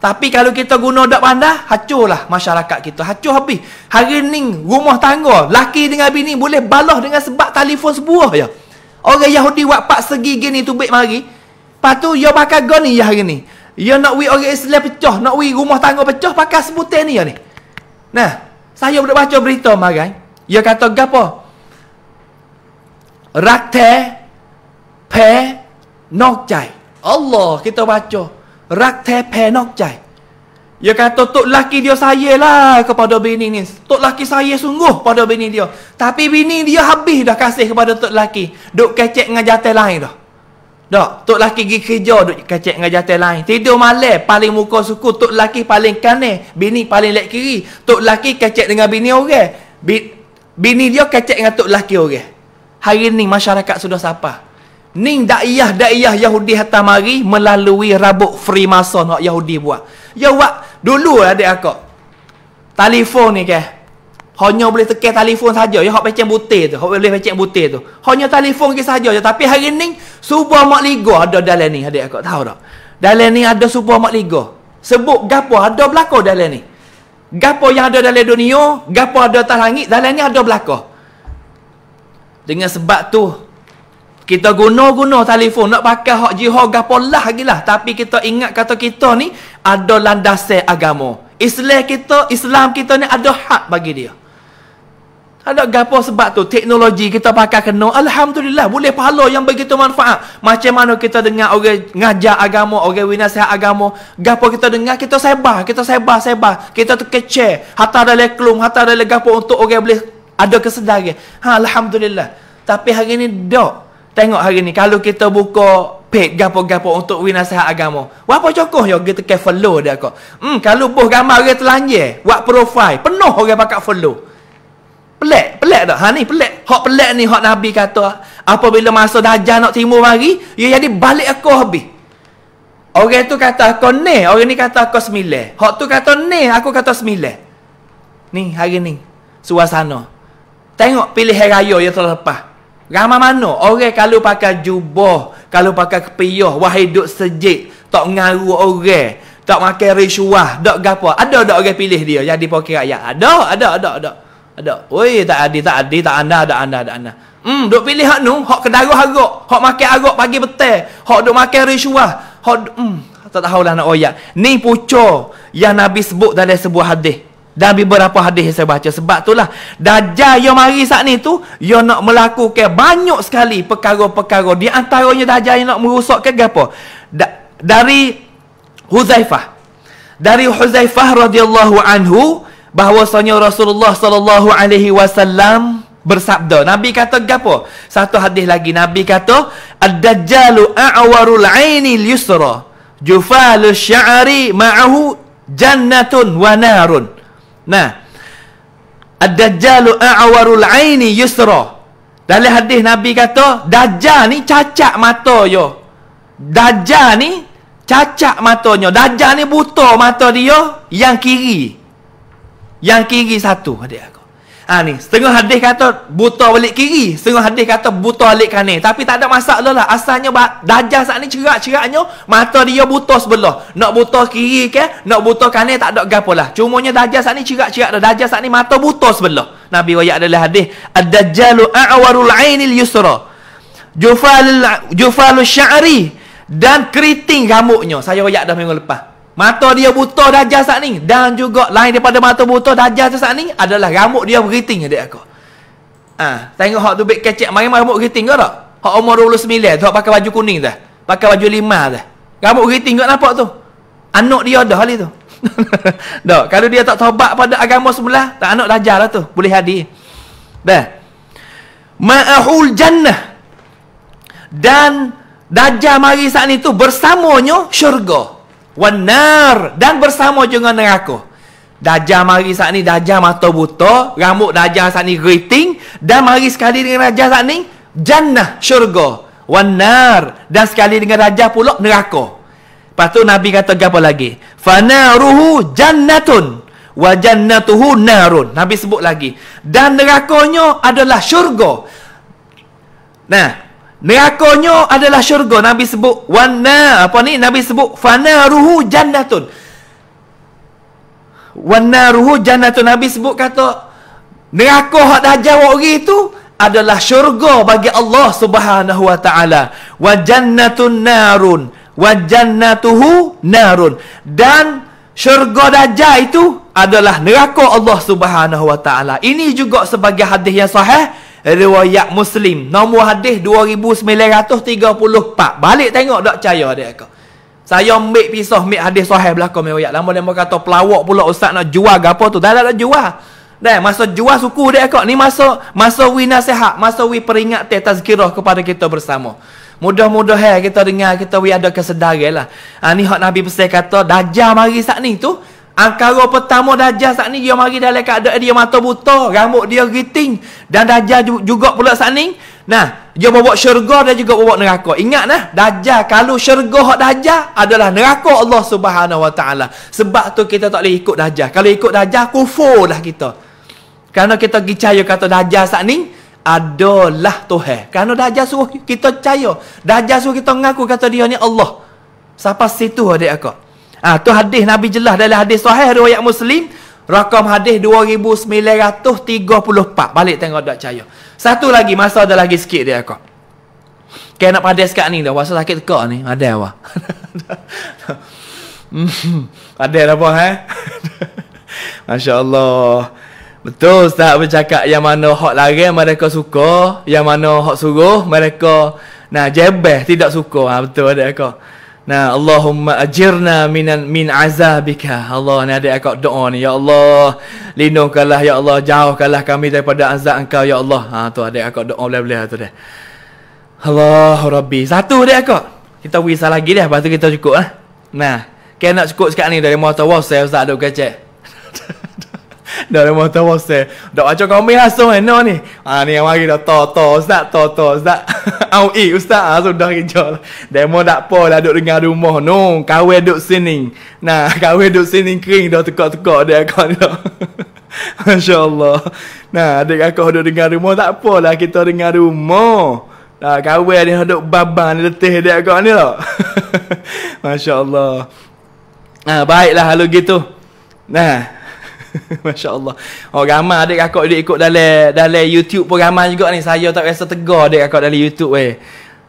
Tapi kalau kita guna dak pandai, hancur lah masyarakat kita. Hancur habis. Hari ni rumah tangga, laki dengan bini boleh balah dengan sebab telefon sebuah ya. Orang Yahudi buat pak segi gini tu baik mari. Patu, yo ia pakai gun ya hari ni. Ia ya nak wik orang Islam pecah, nak wik rumah tangga pecah, pakai sebutan ni ya ni. Nah, saya boleh baca berita marai. Yo ya kata, gapo? Rakte, pe, nokjai. Allah, kita baca. Rak teh pe nok jai. Dia kata tok laki dia saya lah kepada bini ni. Tok laki saya sungguh pada bini dia. Tapi bini dia habis dah kasih kepada tok laki. Duk kecek dengan jatah lain dah. Dok, tok laki pergi kerja duk kecek dengan jatah lain. Tidur malam paling muka suku tok laki paling kanan, bini paling lek kiri. Tok laki kecek dengan bini orang. Bini dia kecek dengan tok laki orang. Hari ni masyarakat sudah sapa. Ni da'iyah-da'iyah Yahudi atas mari melalui rabuk Freemason yang Yahudi buat. Ya buat. Dulu lah adik aku. Telefon ni ke. Hanya boleh tekan telefon saja. Ya hak pecah butir tu. Hak boleh pecah butir tu. Hanya telefon ke saja. Ya, tapi hari ni, subuh mak ligo ada dalam ni adik aku. Tahu tak? Dalam ni ada subuh mak ligo. Sebut gapo ada belaka dalam ni. Gapo yang ada dalam dunia, gapo ada atas langit, dalam ni ada belaka. Dengan sebab tu, kita guna-guna telefon nak pakai hak jihad gapo lah lagilah tapi kita ingat kata kita ni ada landasan agama. Islam kita, Islam kita ni ada hak bagi dia. Ada gapo sebab tu teknologi kita pakai kena alhamdulillah boleh pahala yang begitu manfaat. Macam mana kita dengar orang ngajar agama, orang winasih agama, gapo kita dengar kita sebar, kita sebar, sebar. Kita tu terkecil, hatta ada leklum, hatta ada gapo untuk orang boleh ada kesedaran. Ha alhamdulillah. Tapi hari ni dok Tengok hari ni kalau kita buka page gapo-gapo untuk win nasihat agama. Apa cokoh yo kita ke follow dia kok. Hmm kalau boh gambar orang telanjir, buat profil, penuh orang pakak follow. Pelik, pelik tak? Ha ni pelik. Hak pelik ni hak Nabi kata apabila masa dajal nak timur hari, ya jadi balik aku habis. Orang tu kata aku ni, orang ni kata aku sembilan. Hak tu kata ni, aku kata sembilan. Ni hari ni suasana. Tengok pilih raya yang terlepas. Ramai mana orang kalau pakai jubah, kalau pakai kepiah, wahai duk sejik, tak ngaru orang, tak makan risuah, tak gapo. Ada tak orang pilih dia jadi pakai rakyat? Ada, ada, ada, ada. Ada. Oi, tak ada, tak ada, tak anda, ada anda, ada anda. Hmm, duk pilih hak nu, hak kedaruh harok, hak makan harok pagi betul, hak duk makan risuah, hak hmm, tak tahu lah nak oyak. Ni pucuk yang Nabi sebut dalam sebuah hadis dan beberapa hadis yang saya baca sebab itulah dajal yang mari saat ni tu yang nak melakukan banyak sekali perkara-perkara di antaranya dajal yang nak ke gapo da- dari Huzaifah dari Huzaifah radhiyallahu anhu bahwasanya Rasulullah sallallahu alaihi wasallam bersabda nabi kata gapo satu hadis lagi nabi kata ad-dajjalu a'warul aini al-yusra jufalu sya'ri ma'ahu jannatun wa narun Nah. Ad-dajjalu a'warul aini yusra. Dalam hadis Nabi kata, dajjal ni cacat mata yo. Dajjal ni cacat matanya. Dajjal ni buta mata dia yang kiri. Yang kiri satu hadis aku. Ha ni, setengah hadis kata buta balik kiri, setengah hadis kata buta balik kanan. Tapi tak ada masalah lah. Asalnya dajah saat ni cerak-ceraknya mata dia buta sebelah. Nak buta kiri ke, nak buta kanan tak ada gapo lah. Cumanya dajah saat ni cerak-cerak dah. Dajah saat ni mata buta sebelah. Nabi wayak adalah hadis, "Ad-dajjalu a'warul 'ainil yusra." Jufalul jufalu sya'ri dan keriting rambutnya. Saya wayak dah minggu lepas. Mata dia buta dajah saat ni Dan juga lain daripada mata buta dajah saat ni Adalah rambut dia beriting adik aku ha, Tengok hak tu big kecek Mari rambut beriting ke tak? Hak umur 29 tu hak pakai baju kuning dah Pakai baju lima dah Rambut beriting kau nampak tu? Anak dia dah hal itu Dah, kalau dia tak tobat pada agama sebelah Tak anak dajah lah tu Boleh hadir Dah Ma'ahul jannah Dan Dajah mari saat ni tu Bersamanya syurga Wenar dan bersama dengan neraka. Dajah mari saat ni dajah mata buta, rambut dajah saat ni keriting dan mari sekali dengan dajah saat ni jannah syurga. Wenar dan sekali dengan dajah pula neraka. Lepas tu Nabi kata apa lagi? Fana ruhu jannatun wa jannatuhu narun. Nabi sebut lagi. Dan nerakanya adalah syurga. Nah, Nerakanya adalah syurga. Nabi sebut wana apa ni? Nabi sebut fana ruhu jannatun. Wana ruhu jannatun. Nabi sebut kata neraka hak dah jawab orang itu adalah syurga bagi Allah Subhanahu wa taala. Wa jannatun narun wa jannatuhu narun. Dan syurga dah dajjal itu adalah neraka Allah Subhanahu wa taala. Ini juga sebagai hadis yang sahih riwayat Muslim. Nombor hadis 2934. Balik tengok tak percaya dia aku. Saya ambil pisau, ambil hadis sahih belakang ni riwayat. Lama-lama kata pelawak pula ustaz nak jual ke tu. Dah dah, dah jual. Dah masa jual suku dia aku. Ni masa masa wi nasihat, masa wi peringat teh tazkirah kepada kita bersama. Mudah-mudahan kita dengar kita wi ada kesedaran lah. Ha, ni hak Nabi pesan kata dajal mari saat ni tu Angkara ah, pertama Dajjal saat ni dia mari dalam keadaan dia mata buta, rambut dia giting dan Dajjal juga pula saat ni. Nah, dia bawa syurga dan juga bawa neraka. Ingat nah, Dajjal kalau syurga hak Dajjal adalah neraka Allah Subhanahu Wa Taala. Sebab tu kita tak boleh ikut Dajjal. Kalau ikut Dajjal kufur lah kita. Karena kita percaya kata Dajjal saat ni adalah Tuhan. Karena Dajjal suruh kita percaya. Dajjal suruh kita mengaku kata dia ni Allah. Siapa situ adik aku? Ah ha, tu hadis Nabi jelas dalam hadis sahih riwayat Muslim rakam hadis 2934. Balik tengok dak cahaya. Satu lagi masa ada lagi sikit dia aku. Kan nak padah sekat ni dah rasa sakit tekak ni. Ada apa? Hmm, ada apa eh? Masya-Allah. Betul tak bercakap yang mana hak lari mereka suka, yang mana hak suruh mereka nah jebeh tidak suka. Ha, betul ada aku. Nah, Allahumma ajirna minan min azabika. Allah ni ada akak doa ni. Ya Allah, lindungkanlah ya Allah, jauhkanlah kami daripada azab Engkau ya Allah. Ha tu ada akak doa boleh-boleh lah tu dah. Allah Rabbi. Satu dia akak. Kita wisa lagi dah, lepas tu kita cukup lah. Nah, kena cukup sekarang ni dari motor wall saya ustaz ada kecek. Dah ada motor hostel Dah baca komen lah so mana eh. ni Haa ah, ni yang mari dah toto, to ustaz to to ustaz Au i eh, ustaz Haa ah, sudah kerja lah Demo tak apa lah duduk dengar rumah No kawai duduk sini Nah kawai duduk sini kering dah tukar-tukar dia kau ni Masya Allah Nah adik aku duduk dengar rumah tak apa lah, kita dengar rumah Nah kawai ni duduk babang ni letih dia kau ni lah Masya Allah Nah baiklah kalau gitu Nah Masya Allah Oh ramai adik kakak dia ikut dalam dalam YouTube pun ramai juga ni Saya tak rasa tegar adik kakak dalam YouTube weh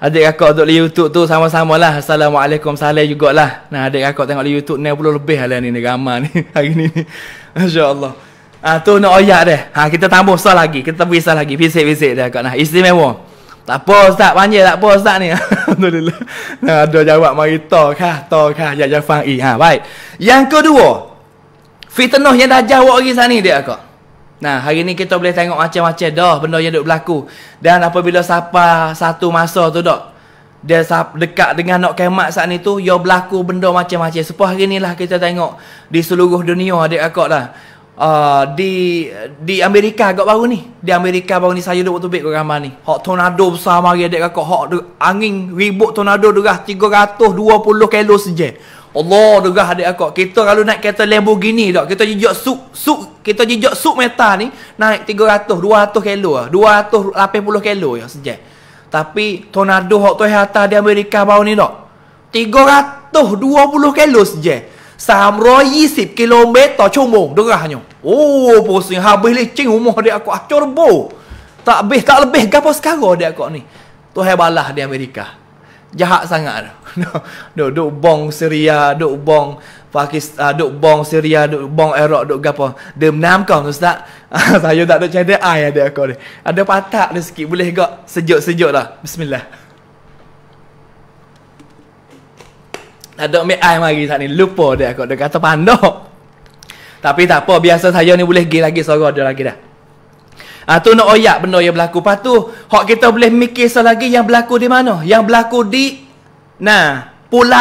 Adik kakak duduk di YouTube tu sama-sama lah Assalamualaikum salam jugalah Nah adik kakak tengok di YouTube ni puluh lebih lah ni ni ramai ni Hari ni Masya Allah Ah ha, tu nak oyak deh. Ah, ha kita tambah sah lagi. Kita tambah sah lagi. Bisik-bisik dah kat nah. Istimewa. Tak apa ustaz, panjang tak apa ustaz ni. Alhamdulillah. nah ada jawab mari to kah, to kah ya ya Ha baik. Yang kedua, Fitnah yang dah jawab lagi sana dia kak. Nah, hari ni kita boleh tengok macam-macam dah benda yang duk berlaku. Dan apabila siapa satu masa tu dok, dia sap, dekat dengan nak kemat saat ni tu, ia berlaku benda macam-macam. Sepuluh hari ni lah kita tengok di seluruh dunia adik akak lah. Uh, di di Amerika agak baru ni. Di Amerika baru ni saya duduk tu bik gambar ni. Hak tornado besar mari adik akak. Hak angin ribut tornado derah 320 kilo sejam. Allah degah adik aku. Kita kalau naik kereta Lamborghini dak, kita jejak sup sup kita jejak sup meta ni naik 300 200 kilo ah. Ya. 280 kilo ya sejak. Tapi tornado hok tu atas di Amerika baru ni dak. 320 kilo sejak. 320 kilo per jam derahnya. Oh, pusing habis licing rumah dia aku acur bo. Tak habis tak lebih gapo sekarang dia aku ni. Tuhan balah di Amerika jahat sangat duk duk bong Syria duk bong Pakistan ah, duk bong Syria duk bong Iraq duk gapo dia menam kau ustaz saya tak ada cedek ai ada aku ni ada patak ni sikit boleh gak sejuk-sejuk lah bismillah ada mi ai mari sat ni lupa dia aku dia kata pandok tapi tak apa biasa saya ni boleh gi lagi suara dia lagi dah Ha, tu nak oyak benda yang berlaku. Lepas tu, hak kita boleh mikir lagi yang berlaku di mana? Yang berlaku di, nah,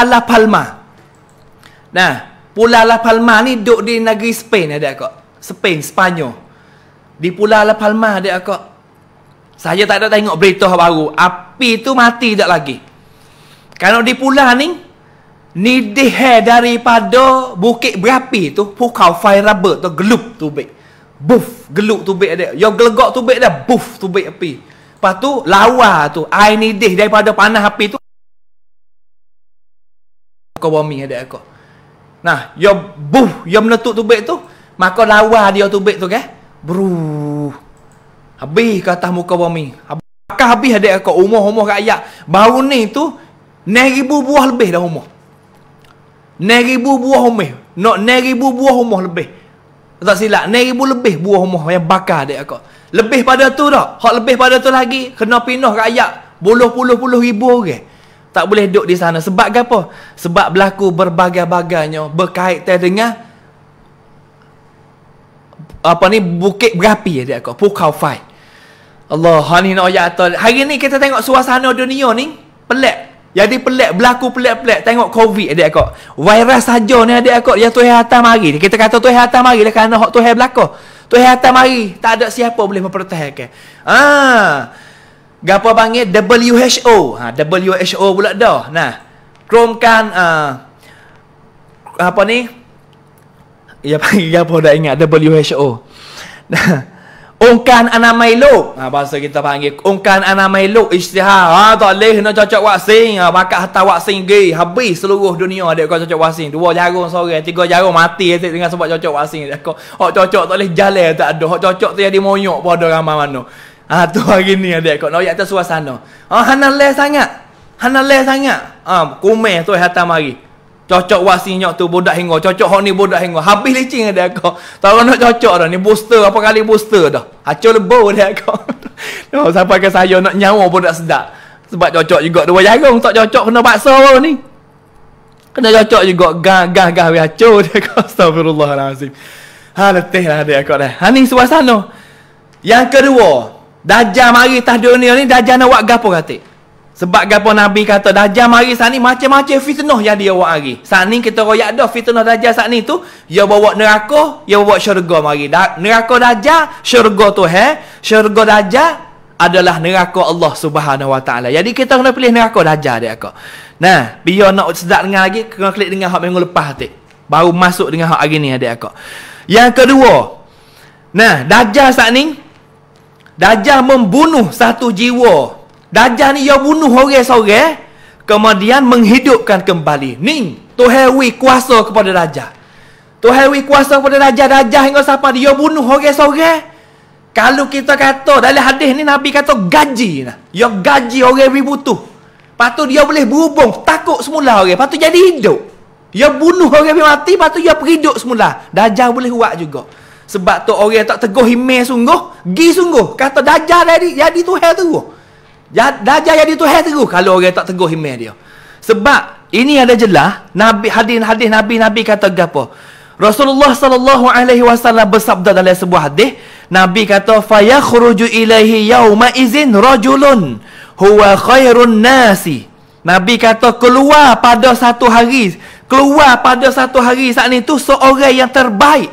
La Palma. Nah, La Palma ni duduk di negeri Spain ada kok. Spain, Spanyol. Di La Palma ada kok. Saya tak ada tengok berita baru. Api tu mati tak lagi. Kalau di Pula ni, ni dihe daripada bukit berapi tu, pukau fire rubber tu, gelup tu baik. Buf Geluk tu tubik dia Yang gelegok tubik dia Buf tubik api Lepas tu Lawa tu Air ni dih Daripada panah api tu Kau bomi ada aku Nah yo buf yo menetuk tu tubik tu Maka lawa dia tu tubik tu kan Bru Habis ke atas muka bumi. Maka habis adik aku. Umur-umur kat ayat. Baru ni tu. Neribu buah lebih dah umur. Neribu buah umur. Nak neribu buah umur lebih tak silap ni ribu lebih buah rumah yang bakar dekat aku lebih pada tu dah hak lebih pada tu lagi kena pindah rakyat puluh-puluh-puluh ribu orang tak boleh duduk di sana sebab apa? sebab berlaku berbagai-bagainya berkaitan dengan apa ni bukit berapi dia kau pukau fai Allah hari ni hari ni kita tengok suasana dunia ni pelik jadi pelik, berlaku pelik-pelik. Tengok COVID, adik aku. Virus saja ni, adik aku. Yang Tuhan hatam mari. Kita kata Tuhan hatam mari lah kerana hak Tuhan berlaku. Tuhan hatam mari. Tak ada siapa boleh mempertahankan. Haa. Gapa panggil? WHO. Ha, WHO pula dah. Nah. Kromkan. Uh, apa ni? Ya panggil gapa ya, dah ingat. WHO. Nah. Ungkan anamai lo. Ha, bahasa kita panggil. Ungkan anamai lo. Isytihar. Ha, tak boleh nak cocok vaksin. Ha, bakat hantar vaksin gay. Habis seluruh dunia ada kau cocok vaksin. Dua jarum sore. Tiga jarum mati. Asyik dengan sebab cocok vaksin. Kau, hak cocok tak boleh jalan tak ada. Hak cocok tu jadi moyok pada ramai mana. Ha, tu hari ni ada kau. Nak yakta suasana. Ha, hanalai sangat. Hanalai sangat. Ha, kumeh tu hatamari. mari. Cocok wasinya tu bodak hingga. Cocok hok ni bodak hingga. Habis licin dia aku. Tak nak cocok dah. Ni booster. Apa kali booster dah. Hacau lebur dia aku. no, oh, sampai ke saya nak nyawa pun tak sedap. Sebab cocok juga. Dua jarum tak cocok. Kena baksa ni. Kena cocok juga. Gah, gah, gah. Habis hacau dia aku. Astagfirullahaladzim. Ha, letih lah dia aku dah. Ha, ni suasana. Yang kedua. Dajah mari tah dunia ni. Dajah nak buat gapo katik. Sebab gapo Nabi kata dajal mari sat ni macam-macam fitnah yang dia buat hari. Sat ni kita royak dah fitnah dajal sat ni tu, dia bawa neraka, dia bawa syurga mari. Da neraka dajal, syurga tu he, syurga dajal adalah neraka Allah Subhanahu Wa Taala. Jadi kita kena pilih neraka dajal dia aku. Nah, biar nak sedap dengar lagi, kena klik dengan hak minggu lepas tik. Baru masuk dengan hak hari ni adik aku. Yang kedua. Nah, dajal sat ni Dajah membunuh satu jiwa Dajjal ni ia bunuh orang-orang. Kemudian menghidupkan kembali. Ni, Tuhewi kuasa kepada Dajjal. Tuhewi kuasa kepada raja raja hingga siapa? Dia bunuh orang-orang. Kalau kita kata, dalam hadis ni Nabi kata gaji. Nah. gaji orang yang butuh. Lepas tu dia boleh berhubung. Takut semula orang. Lepas tu jadi hidup. Dia bunuh orang yang mati. Lepas tu dia perhidup semula. Dajjal boleh buat juga. Sebab tu orang tak teguh himil sungguh. Gi sungguh. Kata Dajjal jadi, jadi Tuhel Tu. Dajjal jadi tu hai teguh kalau orang tak teguh himen dia. Sebab ini ada jelas Nabi hadis hadis Nabi Nabi kata gapo. Rasulullah sallallahu alaihi wasallam bersabda dalam sebuah hadis, Nabi kata fa yakhruju ilaihi yauma izin rajulun huwa khairun nasi. Nabi kata keluar pada satu hari, keluar pada satu hari saat itu seorang yang terbaik.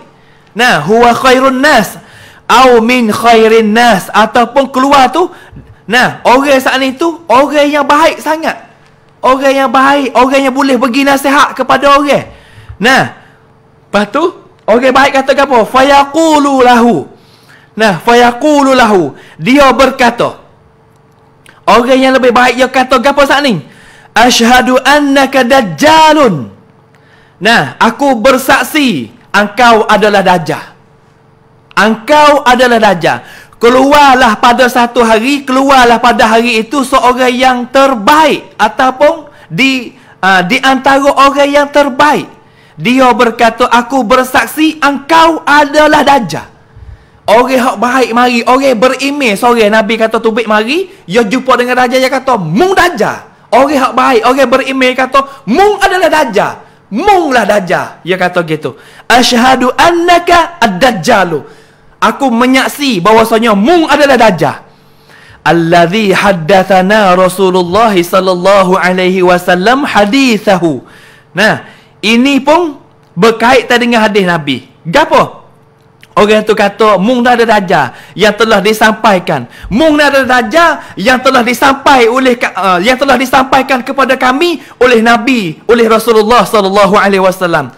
Nah, huwa khairun nas au min khairin nas ataupun keluar tu Nah, orang saat ni tu orang yang baik sangat. Orang yang baik, orang yang boleh bagi nasihat kepada orang. Nah, lepas tu orang baik kata apa? Fayaqulu lahu. Nah, fayaqulu lahu. Dia berkata. Orang yang lebih baik dia kata apa saat ini. Ashhadu annaka dajjalun. Nah, aku bersaksi engkau adalah dajjal. Engkau adalah dajjal. Keluarlah pada satu hari, keluarlah pada hari itu seorang yang terbaik ataupun di uh, di antara orang yang terbaik. Dia berkata, aku bersaksi engkau adalah dajah. Orang yang baik mari, orang yang berimeh. Sore Nabi kata tubik mari, dia jumpa dengan dajah, dia kata, mung dajah. Orang yang baik, orang yang kata, mung adalah dajah. Munglah dajah. Dia kata gitu. Asyhadu annaka ad-dajjalu aku menyaksi bahwasanya mung adalah dajjal allazi haddathana rasulullah sallallahu alaihi wasallam hadithahu nah ini pun berkaitan dengan hadis nabi gapo Orang tu kata, mung ada dajah yang telah disampaikan. Mung ada dajah yang telah disampai oleh uh, yang telah disampaikan kepada kami oleh Nabi, oleh Rasulullah sallallahu alaihi wasallam.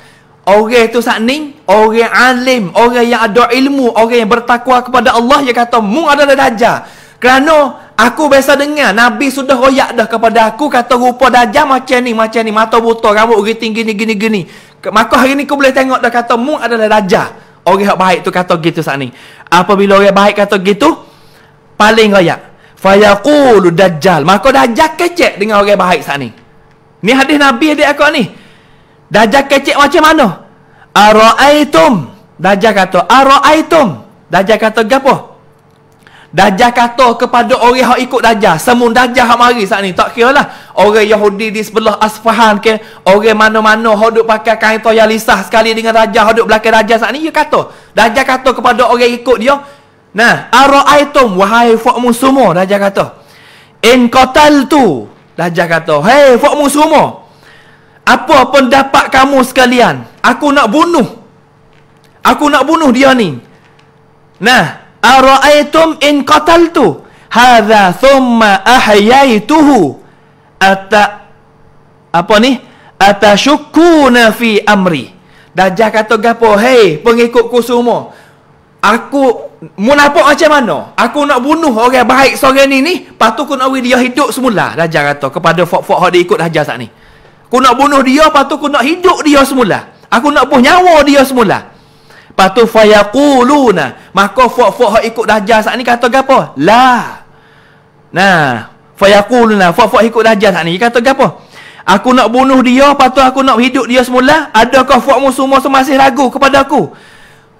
Orang tu saat ni Orang alim Orang yang ada ilmu Orang yang bertakwa kepada Allah yang kata Mu adalah dajjal Kerana Aku biasa dengar Nabi sudah royak dah kepada aku Kata rupa dajjal macam ni Macam ni Mata buta Rambut geriting gini gini gini Maka hari ni aku boleh tengok dah kata Mu adalah dajjal Orang yang baik tu kata gitu saat ni Apabila orang baik kata gitu Paling royak Fayaqulu dajjal Maka dajjal kecek dengan orang baik saat ni Ni hadis Nabi hadis aku ni Dajjal kecil macam mana? Ara'aitum. Dajjal kata, Ara'aitum. Dajjal kata, Gapa? Dajjal kata kepada orang yang ikut Dajjal. Semua Dajjal yang mari saat ini. Tak kira lah. Orang Yahudi di sebelah Asfahan ke. Orang mana-mana hodok pakai kain toya lisah sekali dengan Dajjal. Hodok belakang Dajjal saat ini. Dia ya kata. Dajjal kata kepada orang yang ikut dia. Nah, Ara'aitum. Wahai fokmu semua. Dajjal kata. In kotal tu. Dajjal kata. Hei, fokmu semua apa pendapat kamu sekalian? Aku nak bunuh. Aku nak bunuh dia ni. Nah, ara'aitum in qataltu hadza thumma ahyaituhu ata apa ni? Atashukuna fi amri. Dajah kata gapo? Hei, pengikutku semua. Aku munafik macam mana? Aku nak bunuh orang baik seorang ni ni, patu kun awi dia hidup semula. Dajah kata kepada fok-fok hak diikut hajar sat ni. Aku nak bunuh dia, lepas tu aku nak hidup dia semula. Aku nak buh nyawa dia semula. Lepas tu fayaquluna. Maka fuak-fuak yang ikut dajjal saat ni kata apa? Lah. Nah. Fayaquluna. Fuak-fuak ikut dajjal saat ni kata apa? Aku nak bunuh dia, lepas tu aku nak hidup dia semula. Adakah musuh musuh masih ragu kepada aku?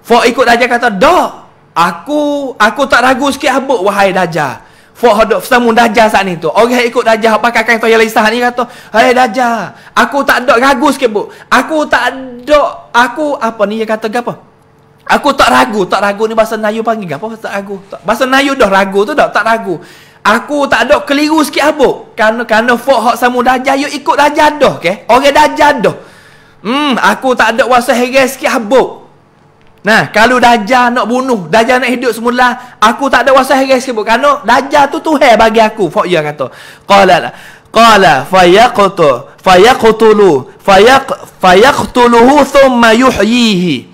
Fuak ikut dajjal kata, Dah. Aku aku tak ragu sikit habuk, wahai dajjal. Fuh hodok semua dajah saat ni tu. Orang ikut dajah pakai kain toyal isah ni kata, "Hai hey, dajah, aku tak ada ragu sikit, Bu. Aku tak ada aku apa ni dia kata gapo? Aku tak ragu, tak ragu ni bahasa Melayu panggil gapo? Tak ragu. Tak. Bahasa Melayu dah ragu tu dah, tak ragu. Aku tak ada keliru sikit abu. Ah, karena karena fuh hok semua dajah yo ikut dajah dah, okey. Orang dajah dah. Hmm, aku tak ada wasa heres sikit abu. Ah, Nah, kalau dajah nak bunuh, dajah nak hidup semula, aku tak ada wasah hari sibuk. Kerana dajah tu tuhe bagi aku. Fok ya kata. Qala lah. Qala fayaqtu fayaqtulu fayaq fayaqtuluhu thumma yuhyihi.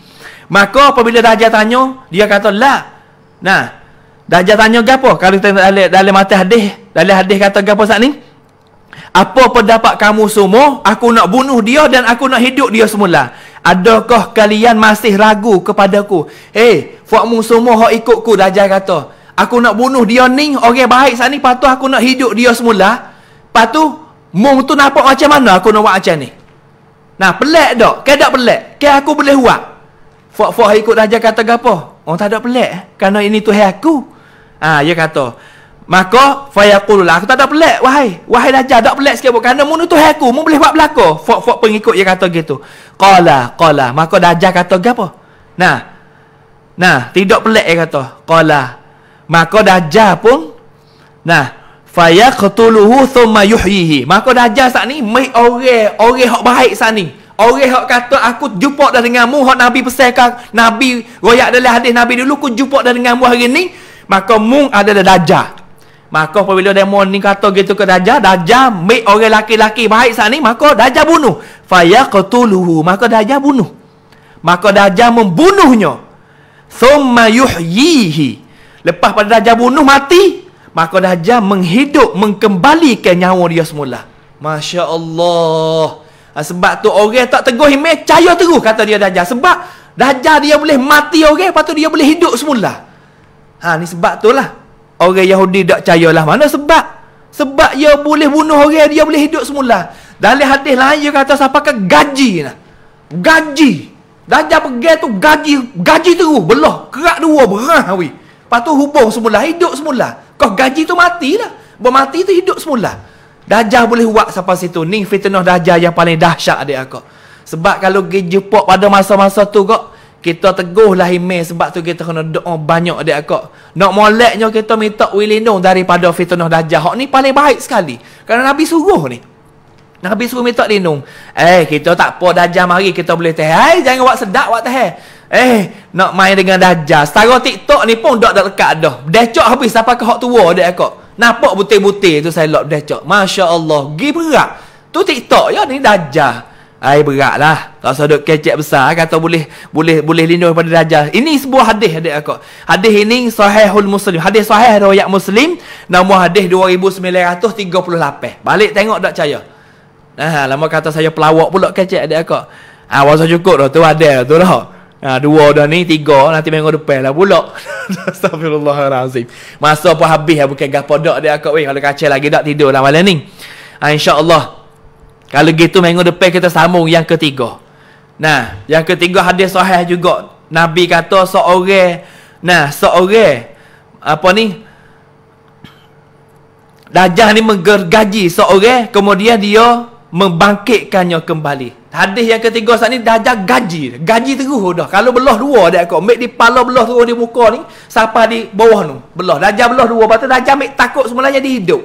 Maka apabila dajah tanya, dia kata la. Nah, dajah tanya gapo? Kalau kita dalam dalam mati hadis, dalam hadis kata gapo saat ni? Apa pendapat kamu semua? Aku nak bunuh dia dan aku nak hidup dia semula. Adakah kalian masih ragu kepadaku? Hei, eh, fuakmu semua hak ikut ku, Dajjal kata. Aku nak bunuh dia ni, orang baik saat ni. Lepas aku nak hidup dia semula. Lepas tu, mung tu nampak macam mana aku nak buat macam ni? Nah, pelik tak? Kaya tak pelik? Kaya aku boleh buat? Fuak-fuak ikut Dajjal kata apa? Orang oh, tak ada pelik. Kerana ini tu hai aku. ha, dia kata. Maka fayaqul lah aku tak ada pelik wahai wahai dajal tak pelik sikit buat kerana mun tu aku mu boleh buat belako fok fok pengikut dia kata gitu qala qala maka dajal kata gapo nah nah tidak pelik dia kata qala maka dajal pun nah fayaqtuluhu thumma yuhyihi maka dajal sat ni mai orang orang hak baik sat ni Orang yang kata aku jumpa dah dengan mu hak nabi pesankan nabi royak dalam hadis nabi dulu aku jumpa dah dengan mu hari ni maka mu adalah dajal Makoh apabila demon ni kata gitu ke Dajjal, Dajjal ambil orang laki-laki baik saat ni, maka Dajjal bunuh. Faya qatuluhu, maka Dajjal bunuh. Maka Dajjal membunuhnya. Thumma yuhyihi. Lepas pada Dajjal bunuh, mati. Maka Dajjal menghidup, mengkembalikan nyawa dia semula. Masya Allah. Ah, sebab tu orang tak teguh himil, cahaya teruk kata dia Dajjal. Sebab Dajjal dia boleh mati orang, lepas tu dia boleh hidup semula. Ha, ni sebab tu lah orang Yahudi tak lah mana sebab sebab dia boleh bunuh orang dia boleh hidup semula Dari hadis lain dia kata siapa ke gaji nah. gaji Dajjal pergi tu gaji gaji terus belah kerak dua berah weh lepas tu hubung semula hidup semula kau gaji tu mati lah matilah mati tu hidup semula Dajah boleh buat siapa situ ni fitnah Dajjal yang paling dahsyat adik aku sebab kalau pergi jumpa pada masa-masa tu kau kita teguhlah iman sebab tu kita kena doa banyak dia kak. Nak moleknya kita minta wilindung daripada fitnah dajah. Hak ni paling baik sekali. Kerana Nabi suruh ni. Nabi suruh minta lindung. Eh, kita tak apa dajah mari kita boleh teh. Hai, eh, jangan buat sedak buat teh. Eh, nak main dengan dajah. Setara TikTok ni pun dak dekat dah. Decok habis apa ke hak tua dia kak. Nampak butir-butir tu saya lock decok. Masya-Allah, gibrak. Tu TikTok ya ni dajah. Air berat lah. Tak sedut kecek besar. Kata boleh boleh boleh lindung pada dajjal. Ini sebuah hadis adik aku. Hadis ini sahihul muslim. Hadis sahih riwayat muslim. Nama hadis 2938. Balik tengok tak caya. Nah, lama kata saya pelawak pula kecek adik aku. Ah, ha, wasah cukup dah tu ada tu dah. Ha, dua dah ni, tiga nanti minggu depan lah pula. Astagfirullahalazim. Masa pun habis lah bukan gapo dak dia aku weh kalau kacau lagi dak tidur lah malam ni. Ha, insya kalau gitu minggu depan kita sambung yang ketiga. Nah, yang ketiga hadis sahih juga. Nabi kata seorang nah, seorang apa ni? Dajah ni menggergaji seorang kemudian dia membangkitkannya kembali. Hadis yang ketiga saat ni dajah gaji. Gaji terus dah. Kalau belah dua dia kau mik di pala belah terus di muka ni, siapa di bawah tu? Belah dajah belah dua, batu dajah mik takut semulanya dihidup.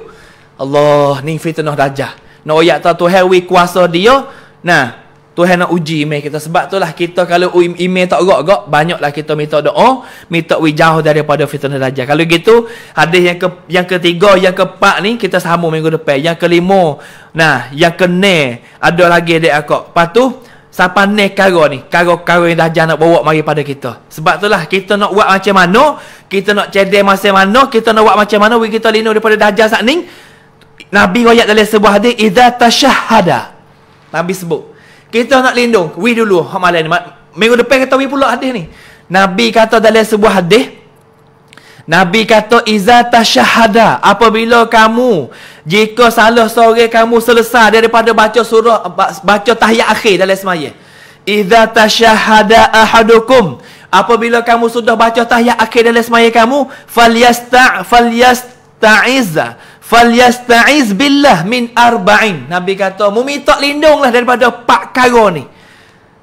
Allah, ni fitnah dajah. Nak royak tahu Tuhan we kuasa dia. Nah, Tuhan nak uji email kita. Sebab itulah kita kalau email tak gok-gok, banyaklah kita minta doa, minta we jauh daripada fitnah dajjal. Kalau gitu, hadis yang ke yang ketiga, yang keempat ni kita sambung minggu depan. Yang kelima, nah, yang kene ada lagi dek aku. Patu Siapa ni karo ni? Karo-karo yang dajjal nak bawa mari pada kita. Sebab itulah kita nak buat macam mana, kita nak cedek macam mana, kita nak buat macam mana, we kita lindung daripada dajjal saat ni. Nabi royak dalam sebuah hadis idza tashahhada. Nabi sebut. Kita nak lindung, we dulu hak malam ni. Minggu depan kita we pula hadis ni. Nabi kata dalam sebuah hadis Nabi kata iza tashahada apabila kamu jika salah seorang kamu selesai daripada baca surah baca tahiyat akhir dalam semaya, Iza tashahada ahadukum apabila kamu sudah baca tahiyat akhir dalam semaya kamu falyasta falyastaiza falyasta'iz billah min arba'in. Nabi kata, meminta lindunglah daripada Pak perkara ni.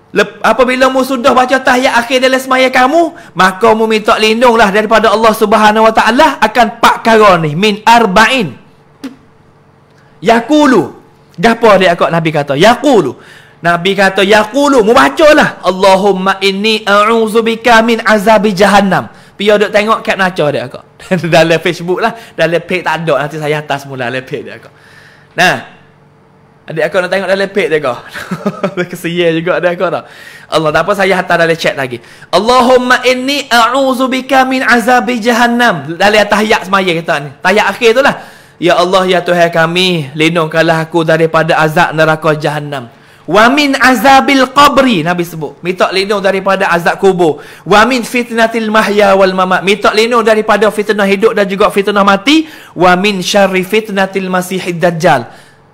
Lep, apabila mu sudah baca tahiyat akhir dalam semaya kamu, maka mu minta lindunglah daripada Allah Subhanahu Wa Taala akan Pak perkara ni min arba'in. Yaqulu. Gapo dia kat Nabi kata? Yaqulu. Nabi kata, Yaqulu. Mu bacalah. Allahumma inni a'udzubika min azabi jahannam. Pia duk tengok kat naca dia kak. dalam Facebook lah. Dalam page tak ada. Nanti saya atas mula dalam page dia kak. Nah. Adik aku nak tengok dalam page dia kak. dia kesia juga adik aku tak. Allah, tak apa saya hantar dalam chat lagi. Allahumma inni a'udzubika min azabi jahannam. Dalam tahiyat semaya kita ni. Tahiyat akhir itulah. Ya Allah, ya Tuhan kami, lindungkanlah aku daripada azab neraka jahannam. Wa min azabil qabri Nabi sebut Minta lindung daripada azab kubur Wa min fitnatil mahya wal mamat Minta lindung daripada fitnah hidup dan juga fitnah mati Wa min syarri fitnatil masihid dajjal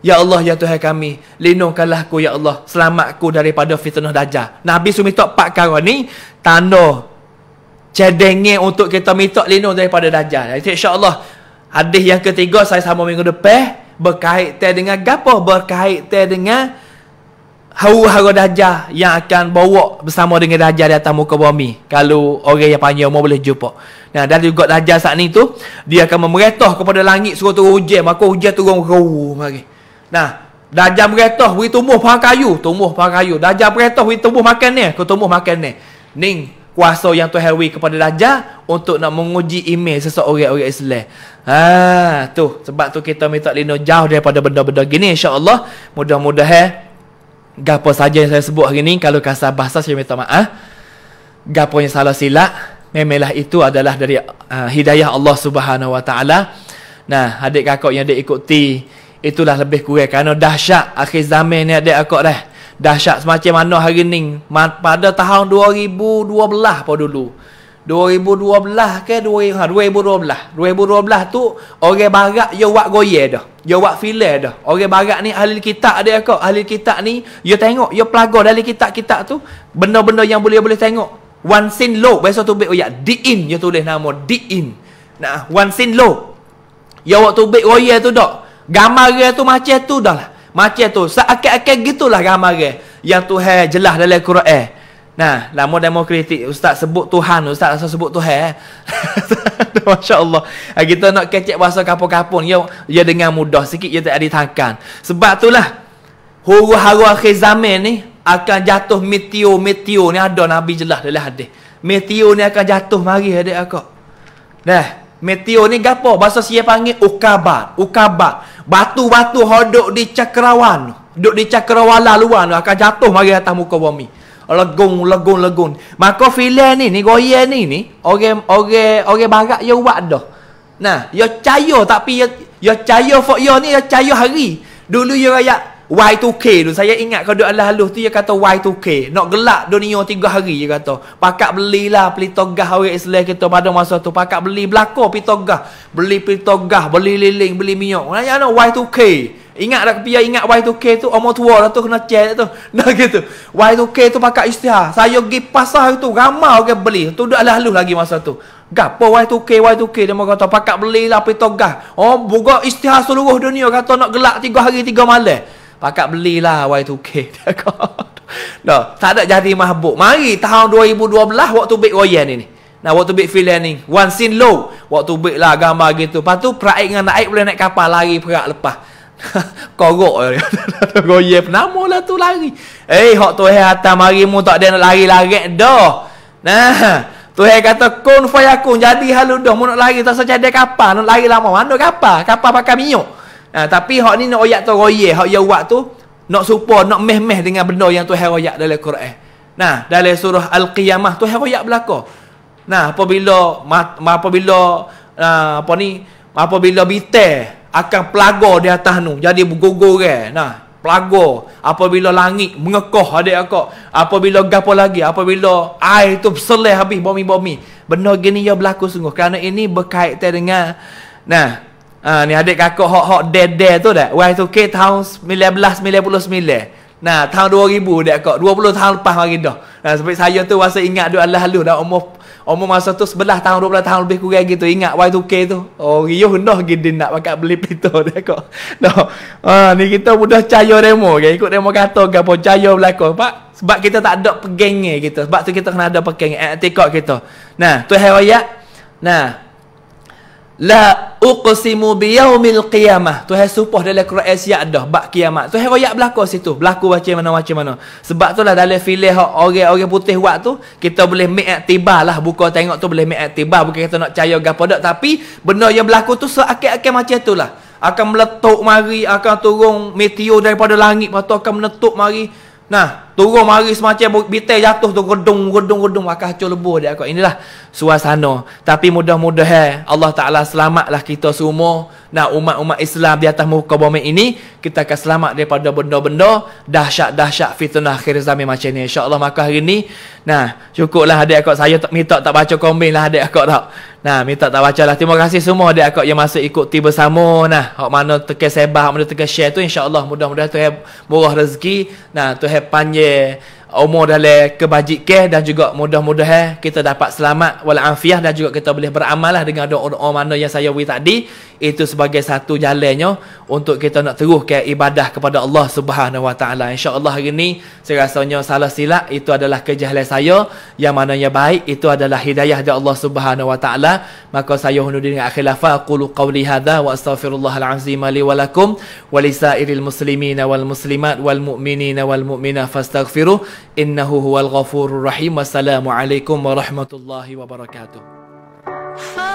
Ya Allah, Ya Tuhan kami Lindungkanlah aku, Ya Allah Selamatku daripada fitnah dajjal Nabi suruh minta empat kali ni Tanda Cedengnya untuk kita minta lindung daripada dajjal Jadi insyaAllah Hadis yang ketiga saya sama minggu depan Berkaitan dengan apa? Berkaitan dengan hara-hara dajah yang akan bawa bersama dengan dajah di atas muka bumi kalau orang yang panjang umur boleh jumpa nah dan juga dajah saat ni tu dia akan memeretoh kepada langit suruh turun hujan maka hujan turun roh mari nah dajah meretoh beri tumbuh pahang kayu tumbuh pahang kayu dajah meretoh beri tumbuh makan ni kau tumbuh makan ni ning kuasa yang tu hewi kepada dajah untuk nak menguji email seseorang orang Islam. Ha tu sebab tu kita minta lino jauh daripada benda-benda gini insya-Allah mudah-mudahan eh? gapo saja yang saya sebut hari ini kalau kasar bahasa saya minta maaf. Gapo yang salah silap memelah itu adalah dari uh, hidayah Allah Subhanahu Wa Taala. Nah, adik kakak yang adik ikuti itulah lebih kurang kerana dahsyat akhir zaman ni adik kakak dah. Dahsyat semacam mana hari ni pada tahun 2012 pada dulu. 2012 ke 2012 ha, 2012 tu orang barat dia buat goyer dah dia buat filler dah orang barat ni ahli kitab dia kok ahli kitab ni dia tengok dia pelagar dari kitab-kitab tu benda-benda yang boleh boleh tengok one sin low biasa tu bit oyak oh di in dia tulis nama di in nah one sin low dia waktu bit royal tu dak gambar dia tu macam tu dah lah macam tu seakan-akan gitulah gambar dia yang tu hai jelas dalam Quran Nah, lama demokratik ustaz sebut Tuhan, ustaz rasa sebut Tuhan eh. Masya-Allah. Ha, kita nak kecek bahasa kapur-kapur ya ya dengan mudah sikit ya tak ditangkan. Sebab itulah huru-hara akhir zaman ni akan jatuh meteor meteor ni ada nabi jelas dalam hadis. Meteor ni akan jatuh mari adik aku. Nah, meteor ni gapo? Bahasa sia panggil ukabat, ukabat. Batu-batu hodok di cakrawan, duk di cakrawala luar akan jatuh mari atas muka bumi legung legung legung maka filan ni ni goyan ni ni orang orang orang barat yo buat dah nah yo cayo tapi yo yo cayo for yo ni yo cayo hari dulu yo raya Y2K tu saya ingat kalau duk alah halus tu dia kata Y2K nak gelak dunia tiga hari dia kata pakak belilah beli togah orang Islam kita pada masa tu pakak beli belako pi togah beli pi togah beli liling beli minyak nak ya no Y2K Ingat tak kepia ingat Y2K tu umur tua dah tu kena cek tu. Dah gitu. Y2K tu pakai istihar. Saya pergi pasar tu ramai orang okay, beli. Tu dah lalu lagi masa tu. Gapo Y2K Y2K dia mau kata pakai beli lah pi togah. Oh buka istihar seluruh dunia kata nak gelak 3 hari 3 malam. Pakai belilah Y2K dia kata. Dah, tak ada jadi mahbub. Mari tahun 2012 waktu Big Royal ni. Nah, waktu big villain ni. One scene low. Waktu big lah gambar gitu. Lepas tu, peraik dengan naik boleh naik kapal lari perak lepas. Korok je dia. Nama lah tu lari. Eh, hak tu hai atas marimu tak ada nak lari-lari dah. Nah. Tu hai kata, kun fayakun. Jadi halu dah. Mau nak lari tak sejak dia kapal. Nak lari lama. Mana kapal? Kapal pakai minyak. Nah, tapi hak ni nak oyak tu royek. Hak yang buat tu, nak supa, nak meh-meh dengan benda yang tu hai royak dalam Quran. Nah, dalam surah Al-Qiyamah, tu hai royak belakang. Nah, apabila, ma, ma, apabila, uh, apa ni, apabila biter? akan pelagor di atas nu jadi bergugur kan nah pelagor apabila langit mengekoh adik aku apabila gapo lagi apabila air tu berseleh habis bumi-bumi benda gini ya berlaku sungguh kerana ini berkaitan dengan nah Ha, ni adik kakak hok-hok dead-dead tu dah. Y2K tahun 1999. Nah, tahun 2000 dia kok 20 tahun lepas lagi dah. Nah, sampai saya tu masa ingat duk Allah lalu dah umur umur masa tu 11 tahun 12 tahun lebih kurang gitu. Ingat Y2K tu. Oh, riuh dah gede nak pakai beli pintu dia kot. Nah, ah, ni kita mudah caya demo kan. Ikut demo kata ke apa caya berlaku, Pak. Sebab kita tak ada pegang gitu Sebab tu kita kena ada pegang etika eh, kita. Nah, tu hari Nah, La uqsimu biyaumil qiyamah. Tuhan supah dalam Quran siap dah bab kiamat. Tuhan royak berlaku situ. Berlaku macam mana macam mana. Sebab tu lah dalam filih hak orang-orang putih buat tu kita boleh make aktibah lah. Buka tengok tu boleh make aktibah. Bukan kita nak percaya gapo dak tapi benda yang berlaku tu seakan-akan macam itulah. Akan meletup mari, akan turun meteor daripada langit, patut akan menetup mari. Nah, Turun mari semacam bitai jatuh tu gedung gedung gedung akan hancur lebur dia kat inilah suasana. Tapi mudah-mudahan Allah Taala selamatlah kita semua dan umat-umat Islam di atas muka bumi ini kita akan selamat daripada benda-benda dahsyat-dahsyat fitnah akhir zaman macam ni. Insya-Allah maka hari ni nah cukuplah adik akak saya tak minta tak baca komen lah adik akak tak. Nah, minta tak baca lah. Terima kasih semua adik akak yang masuk ikut tiba bersama. Nah, hak mana tekan sebar, hak mana tekan share tu insya-Allah mudah-mudahan tu murah rezeki. Nah, tu panjang Yeah. umur oh, dalam eh, kebajikan dan juga mudah-mudahan mudah eh, kita dapat selamat walafiah dan juga kita boleh beramal lah dengan doa-doa mana yang saya wih tadi itu sebagai satu jalannya untuk kita nak teruh ke ibadah kepada Allah Subhanahu Wa Taala. Insya-Allah hari ini saya rasanya salah silap itu adalah kejahilan saya yang mana yang baik itu adalah hidayah dari Allah Subhanahu Wa Taala. Maka saya hendak dengan akhir lafa qulu qawli hadza wa astaghfirullahal azim li wa lakum wa lisairil muslimina wal muslimat wal mu'minina wal mu'mina fastaghfiruh innahu huwal ghafurur rahim assalamu alaikum warahmatullahi wabarakatuh